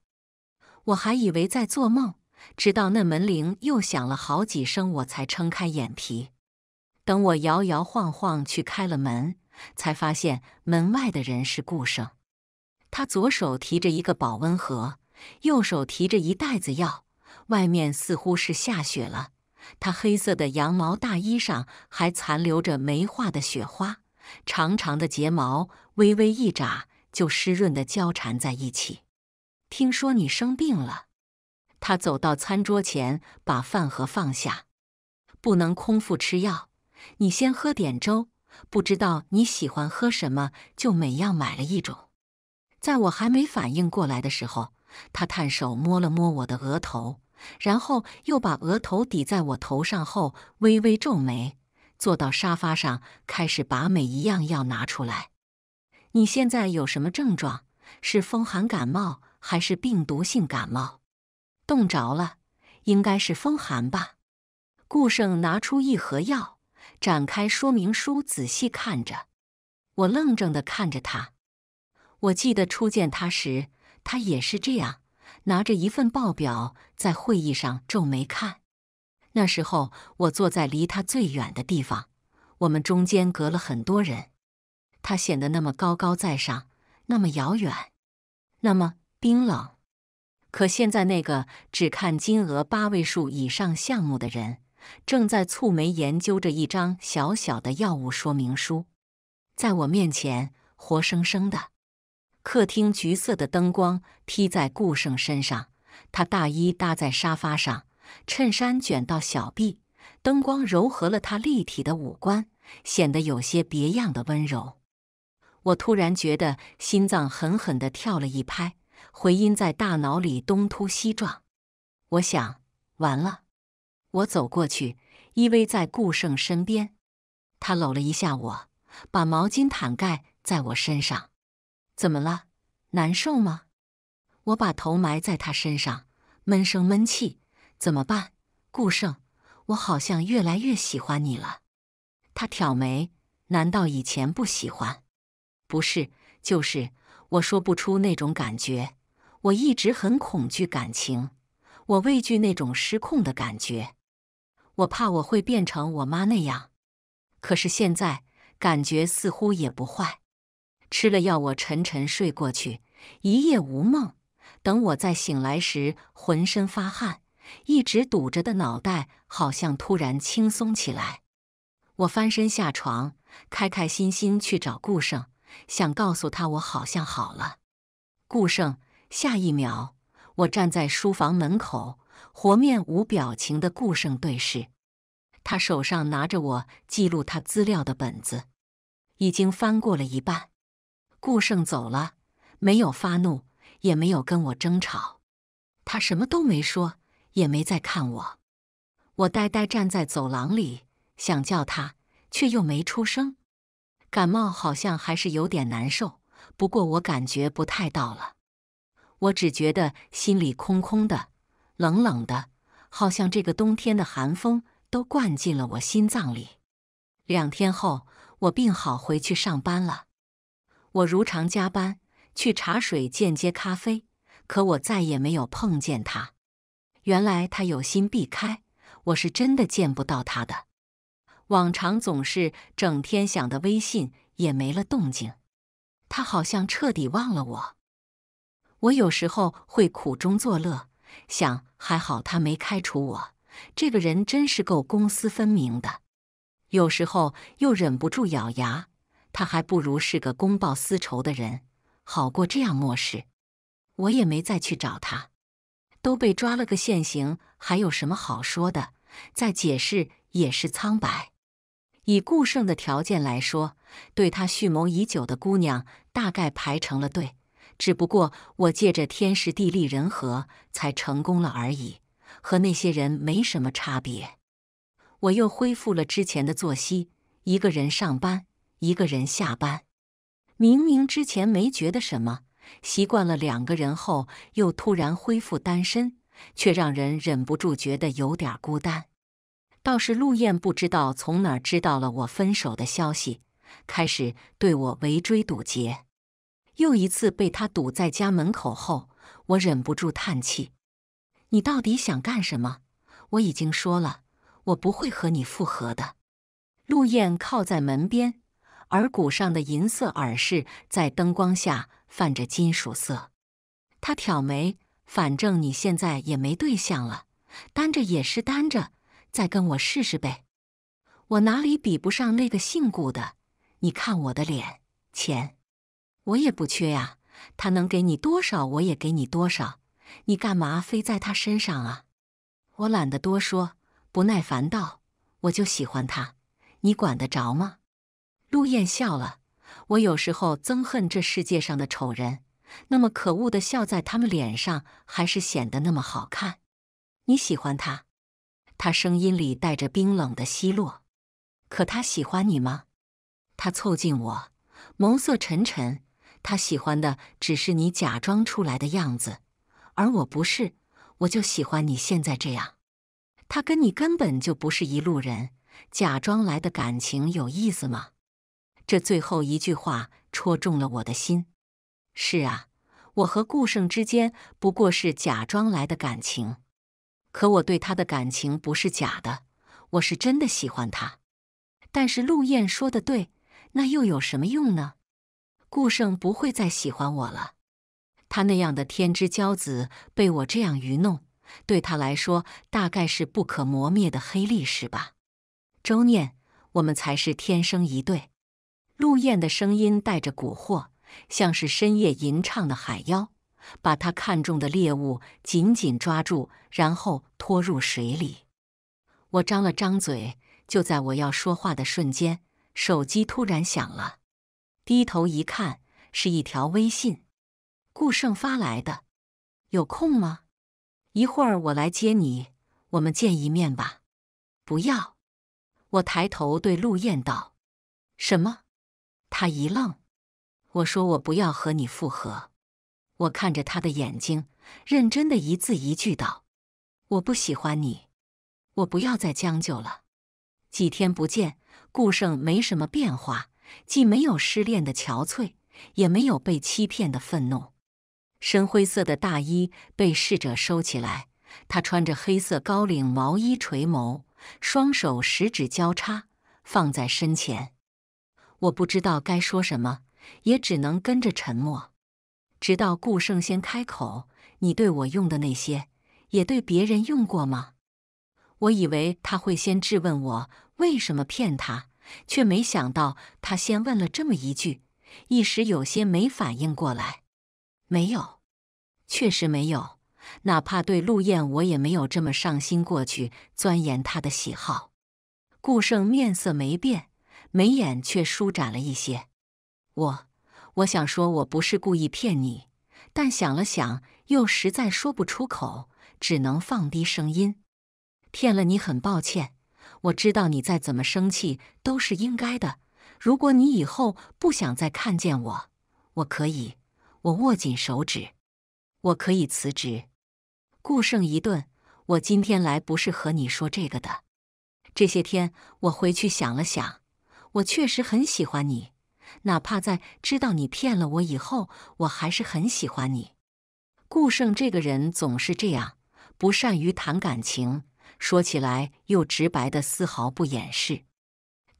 我还以为在做梦，直到那门铃又响了好几声，我才撑开眼皮。等我摇摇晃晃去开了门，才发现门外的人是顾胜。他左手提着一个保温盒，右手提着一袋子药。外面似乎是下雪了，他黑色的羊毛大衣上还残留着没化的雪花。长长的睫毛微微一眨，就湿润的交缠在一起。听说你生病了，他走到餐桌前，把饭盒放下。不能空腹吃药，你先喝点粥。不知道你喜欢喝什么，就每样买了一种。在我还没反应过来的时候，他探手摸了摸我的额头，然后又把额头抵在我头上，后微微皱眉，坐到沙发上，开始把每一样药拿出来。你现在有什么症状？是风寒感冒还是病毒性感冒？冻着了，应该是风寒吧。顾胜拿出一盒药，展开说明书仔细看着，我愣怔的看着他。我记得初见他时，他也是这样，拿着一份报表在会议上皱眉看。那时候我坐在离他最远的地方，我们中间隔了很多人，他显得那么高高在上，那么遥远，那么冰冷。可现在，那个只看金额八位数以上项目的人，正在蹙眉研究着一张小小的药物说明书，在我面前活生生的。客厅橘色的灯光披在顾胜身上，他大衣搭在沙发上，衬衫卷到小臂，灯光柔和了他立体的五官，显得有些别样的温柔。我突然觉得心脏狠狠地跳了一拍，回音在大脑里东突西撞。我想完了，我走过去依偎在顾胜身边，他搂了一下我，把毛巾毯盖在我身上。怎么了？难受吗？我把头埋在他身上，闷声闷气。怎么办？顾胜，我好像越来越喜欢你了。他挑眉，难道以前不喜欢？不是，就是我说不出那种感觉。我一直很恐惧感情，我畏惧那种失控的感觉，我怕我会变成我妈那样。可是现在感觉似乎也不坏。吃了药，我沉沉睡过去，一夜无梦。等我再醒来时，浑身发汗，一直堵着的脑袋好像突然轻松起来。我翻身下床，开开心心去找顾胜，想告诉他我好像好了。顾胜，下一秒，我站在书房门口，和面无表情的顾胜对视。他手上拿着我记录他资料的本子，已经翻过了一半。顾胜走了，没有发怒，也没有跟我争吵，他什么都没说，也没再看我。我呆呆站在走廊里，想叫他，却又没出声。感冒好像还是有点难受，不过我感觉不太到了。我只觉得心里空空的，冷冷的，好像这个冬天的寒风都灌进了我心脏里。两天后，我病好回去上班了。我如常加班，去茶水间接咖啡，可我再也没有碰见他。原来他有心避开，我是真的见不到他的。往常总是整天想的微信也没了动静，他好像彻底忘了我。我有时候会苦中作乐，想还好他没开除我，这个人真是够公私分明的。有时候又忍不住咬牙。他还不如是个公报私仇的人，好过这样漠视。我也没再去找他，都被抓了个现行，还有什么好说的？再解释也是苍白。以顾胜的条件来说，对他蓄谋已久的姑娘大概排成了队，只不过我借着天时地利人和才成功了而已，和那些人没什么差别。我又恢复了之前的作息，一个人上班。一个人下班，明明之前没觉得什么，习惯了两个人后，又突然恢复单身，却让人忍不住觉得有点孤单。倒是陆燕不知道从哪儿知道了我分手的消息，开始对我围追堵截。又一次被他堵在家门口后，我忍不住叹气：“你到底想干什么？我已经说了，我不会和你复合的。”陆燕靠在门边。耳骨上的银色耳饰在灯光下泛着金属色。他挑眉：“反正你现在也没对象了，单着也是单着，再跟我试试呗。”“我哪里比不上那个姓顾的？你看我的脸钱，我也不缺呀。他能给你多少，我也给你多少。你干嘛非在他身上啊？”我懒得多说，不耐烦道：“我就喜欢他，你管得着吗？”陆燕笑了。我有时候憎恨这世界上的丑人，那么可恶的笑在他们脸上，还是显得那么好看。你喜欢他？他声音里带着冰冷的奚落。可他喜欢你吗？他凑近我，眸色沉沉。他喜欢的只是你假装出来的样子，而我不是。我就喜欢你现在这样。他跟你根本就不是一路人，假装来的感情有意思吗？这最后一句话戳中了我的心。是啊，我和顾胜之间不过是假装来的感情，可我对他的感情不是假的，我是真的喜欢他。但是陆燕说的对，那又有什么用呢？顾胜不会再喜欢我了。他那样的天之骄子被我这样愚弄，对他来说大概是不可磨灭的黑历史吧。周念，我们才是天生一对。陆燕的声音带着蛊惑，像是深夜吟唱的海妖，把他看中的猎物紧紧抓住，然后拖入水里。我张了张嘴，就在我要说话的瞬间，手机突然响了。低头一看，是一条微信，顾胜发来的：“有空吗？一会儿我来接你，我们见一面吧。”不要。我抬头对陆燕道：“什么？”他一愣，我说：“我不要和你复合。”我看着他的眼睛，认真的一字一句道：“我不喜欢你，我不要再将就了。”几天不见，顾胜没什么变化，既没有失恋的憔悴，也没有被欺骗的愤怒。深灰色的大衣被侍者收起来，他穿着黑色高领毛衣，垂眸，双手十指交叉放在身前。我不知道该说什么，也只能跟着沉默，直到顾胜先开口：“你对我用的那些，也对别人用过吗？”我以为他会先质问我为什么骗他，却没想到他先问了这么一句，一时有些没反应过来。没有，确实没有，哪怕对陆燕，我也没有这么上心过去钻研他的喜好。顾胜面色没变。眉眼却舒展了一些。我，我想说，我不是故意骗你，但想了想，又实在说不出口，只能放低声音。骗了你，很抱歉。我知道你再怎么生气都是应该的。如果你以后不想再看见我，我可以。我握紧手指，我可以辞职。顾胜一顿，我今天来不是和你说这个的。这些天，我回去想了想。我确实很喜欢你，哪怕在知道你骗了我以后，我还是很喜欢你。顾胜这个人总是这样，不善于谈感情，说起来又直白的，丝毫不掩饰。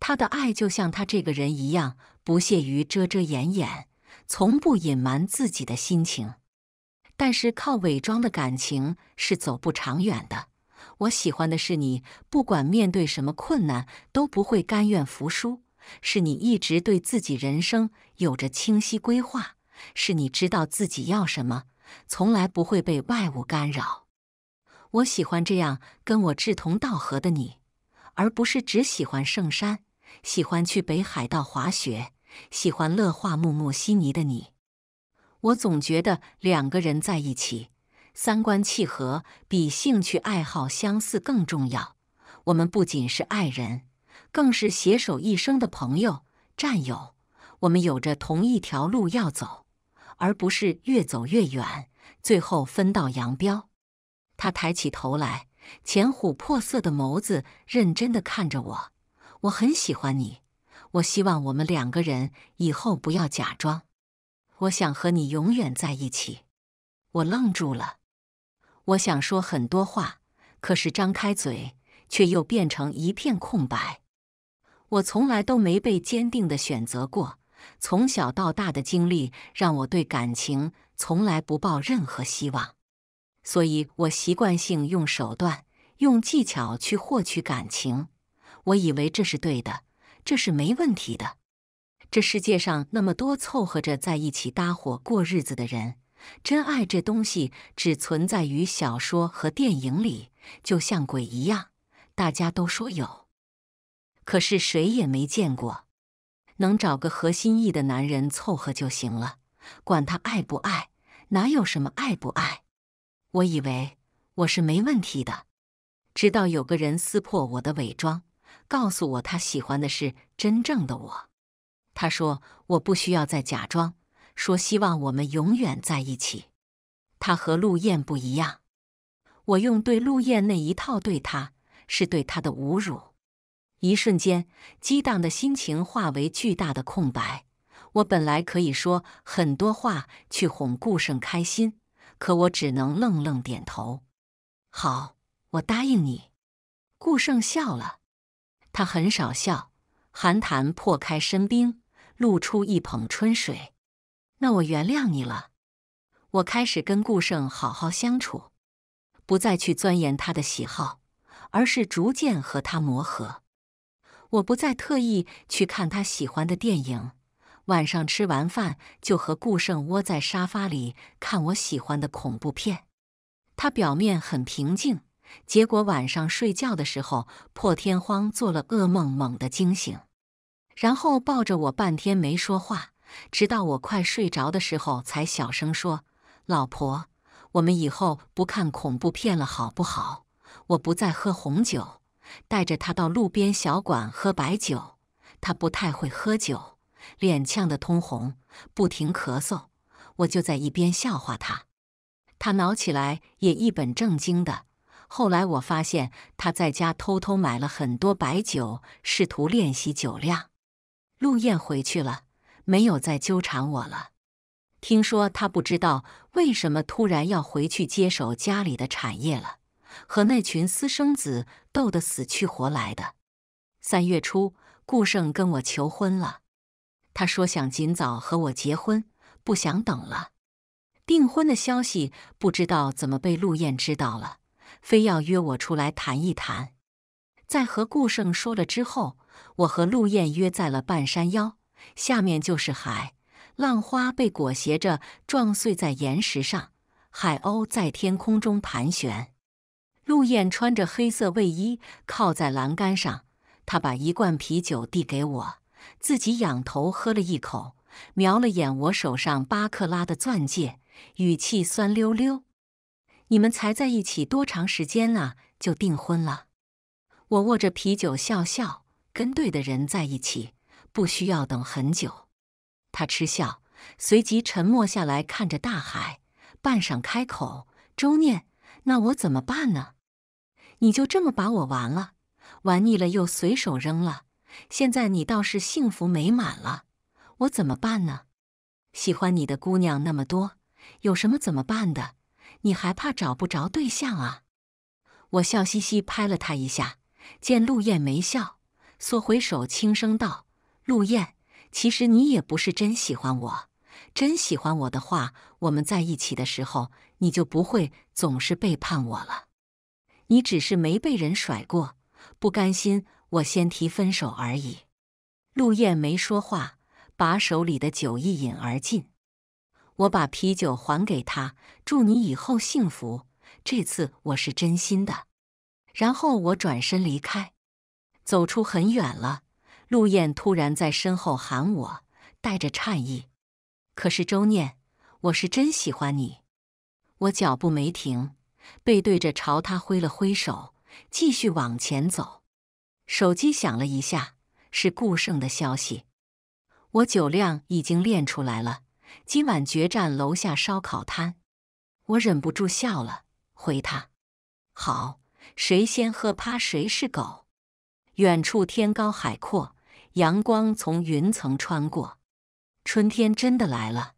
他的爱就像他这个人一样，不屑于遮遮掩掩，从不隐瞒自己的心情。但是靠伪装的感情是走不长远的。我喜欢的是你，不管面对什么困难，都不会甘愿服输。是你一直对自己人生有着清晰规划，是你知道自己要什么，从来不会被外物干扰。我喜欢这样跟我志同道合的你，而不是只喜欢圣山、喜欢去北海道滑雪、喜欢乐化木木悉尼的你。我总觉得两个人在一起，三观契合比兴趣爱好相似更重要。我们不仅是爱人。更是携手一生的朋友、战友，我们有着同一条路要走，而不是越走越远，最后分道扬镳。他抬起头来，浅琥珀色的眸子认真的看着我。我很喜欢你，我希望我们两个人以后不要假装。我想和你永远在一起。我愣住了，我想说很多话，可是张开嘴却又变成一片空白。我从来都没被坚定的选择过，从小到大的经历让我对感情从来不抱任何希望，所以我习惯性用手段、用技巧去获取感情。我以为这是对的，这是没问题的。这世界上那么多凑合着在一起搭伙过日子的人，真爱这东西只存在于小说和电影里，就像鬼一样，大家都说有。可是谁也没见过，能找个合心意的男人凑合就行了，管他爱不爱，哪有什么爱不爱？我以为我是没问题的，直到有个人撕破我的伪装，告诉我他喜欢的是真正的我。他说我不需要再假装，说希望我们永远在一起。他和陆雁不一样，我用对陆雁那一套对他是对他的侮辱。一瞬间，激荡的心情化为巨大的空白。我本来可以说很多话去哄顾胜开心，可我只能愣愣点头。好，我答应你。顾胜笑了，他很少笑。寒潭破开深冰，露出一捧春水。那我原谅你了。我开始跟顾胜好好相处，不再去钻研他的喜好，而是逐渐和他磨合。我不再特意去看他喜欢的电影，晚上吃完饭就和顾胜窝在沙发里看我喜欢的恐怖片。他表面很平静，结果晚上睡觉的时候破天荒做了噩梦，猛地惊醒，然后抱着我半天没说话，直到我快睡着的时候才小声说：“老婆，我们以后不看恐怖片了，好不好？我不再喝红酒。”带着他到路边小馆喝白酒，他不太会喝酒，脸呛得通红，不停咳嗽。我就在一边笑话他，他恼起来也一本正经的。后来我发现他在家偷偷买了很多白酒，试图练习酒量。陆燕回去了，没有再纠缠我了。听说他不知道为什么突然要回去接手家里的产业了，和那群私生子。斗得死去活来的。三月初，顾胜跟我求婚了，他说想尽早和我结婚，不想等了。订婚的消息不知道怎么被陆雁知道了，非要约我出来谈一谈。在和顾胜说了之后，我和陆雁约在了半山腰，下面就是海，浪花被裹挟着撞碎在岩石上，海鸥在天空中盘旋。陆燕穿着黑色卫衣靠在栏杆上，他把一罐啤酒递给我，自己仰头喝了一口，瞄了眼我手上八克拉的钻戒，语气酸溜溜：“你们才在一起多长时间啊，就订婚了？”我握着啤酒笑笑，跟对的人在一起不需要等很久。他嗤笑，随即沉默下来，看着大海，半晌开口：“周念，那我怎么办呢？”你就这么把我玩了，玩腻了又随手扔了，现在你倒是幸福美满了，我怎么办呢？喜欢你的姑娘那么多，有什么怎么办的？你还怕找不着对象啊？我笑嘻嘻拍了他一下，见陆燕没笑，缩回手，轻声道：“陆燕，其实你也不是真喜欢我，真喜欢我的话，我们在一起的时候，你就不会总是背叛我了。”你只是没被人甩过，不甘心，我先提分手而已。陆燕没说话，把手里的酒一饮而尽。我把啤酒还给他，祝你以后幸福。这次我是真心的。然后我转身离开，走出很远了。陆燕突然在身后喊我，带着诧异：“可是周念，我是真喜欢你。我脚步没停。背对着，朝他挥了挥手，继续往前走。手机响了一下，是顾胜的消息。我酒量已经练出来了，今晚决战楼下烧烤摊。我忍不住笑了，回他：好，谁先喝趴谁是狗。远处天高海阔，阳光从云层穿过，春天真的来了。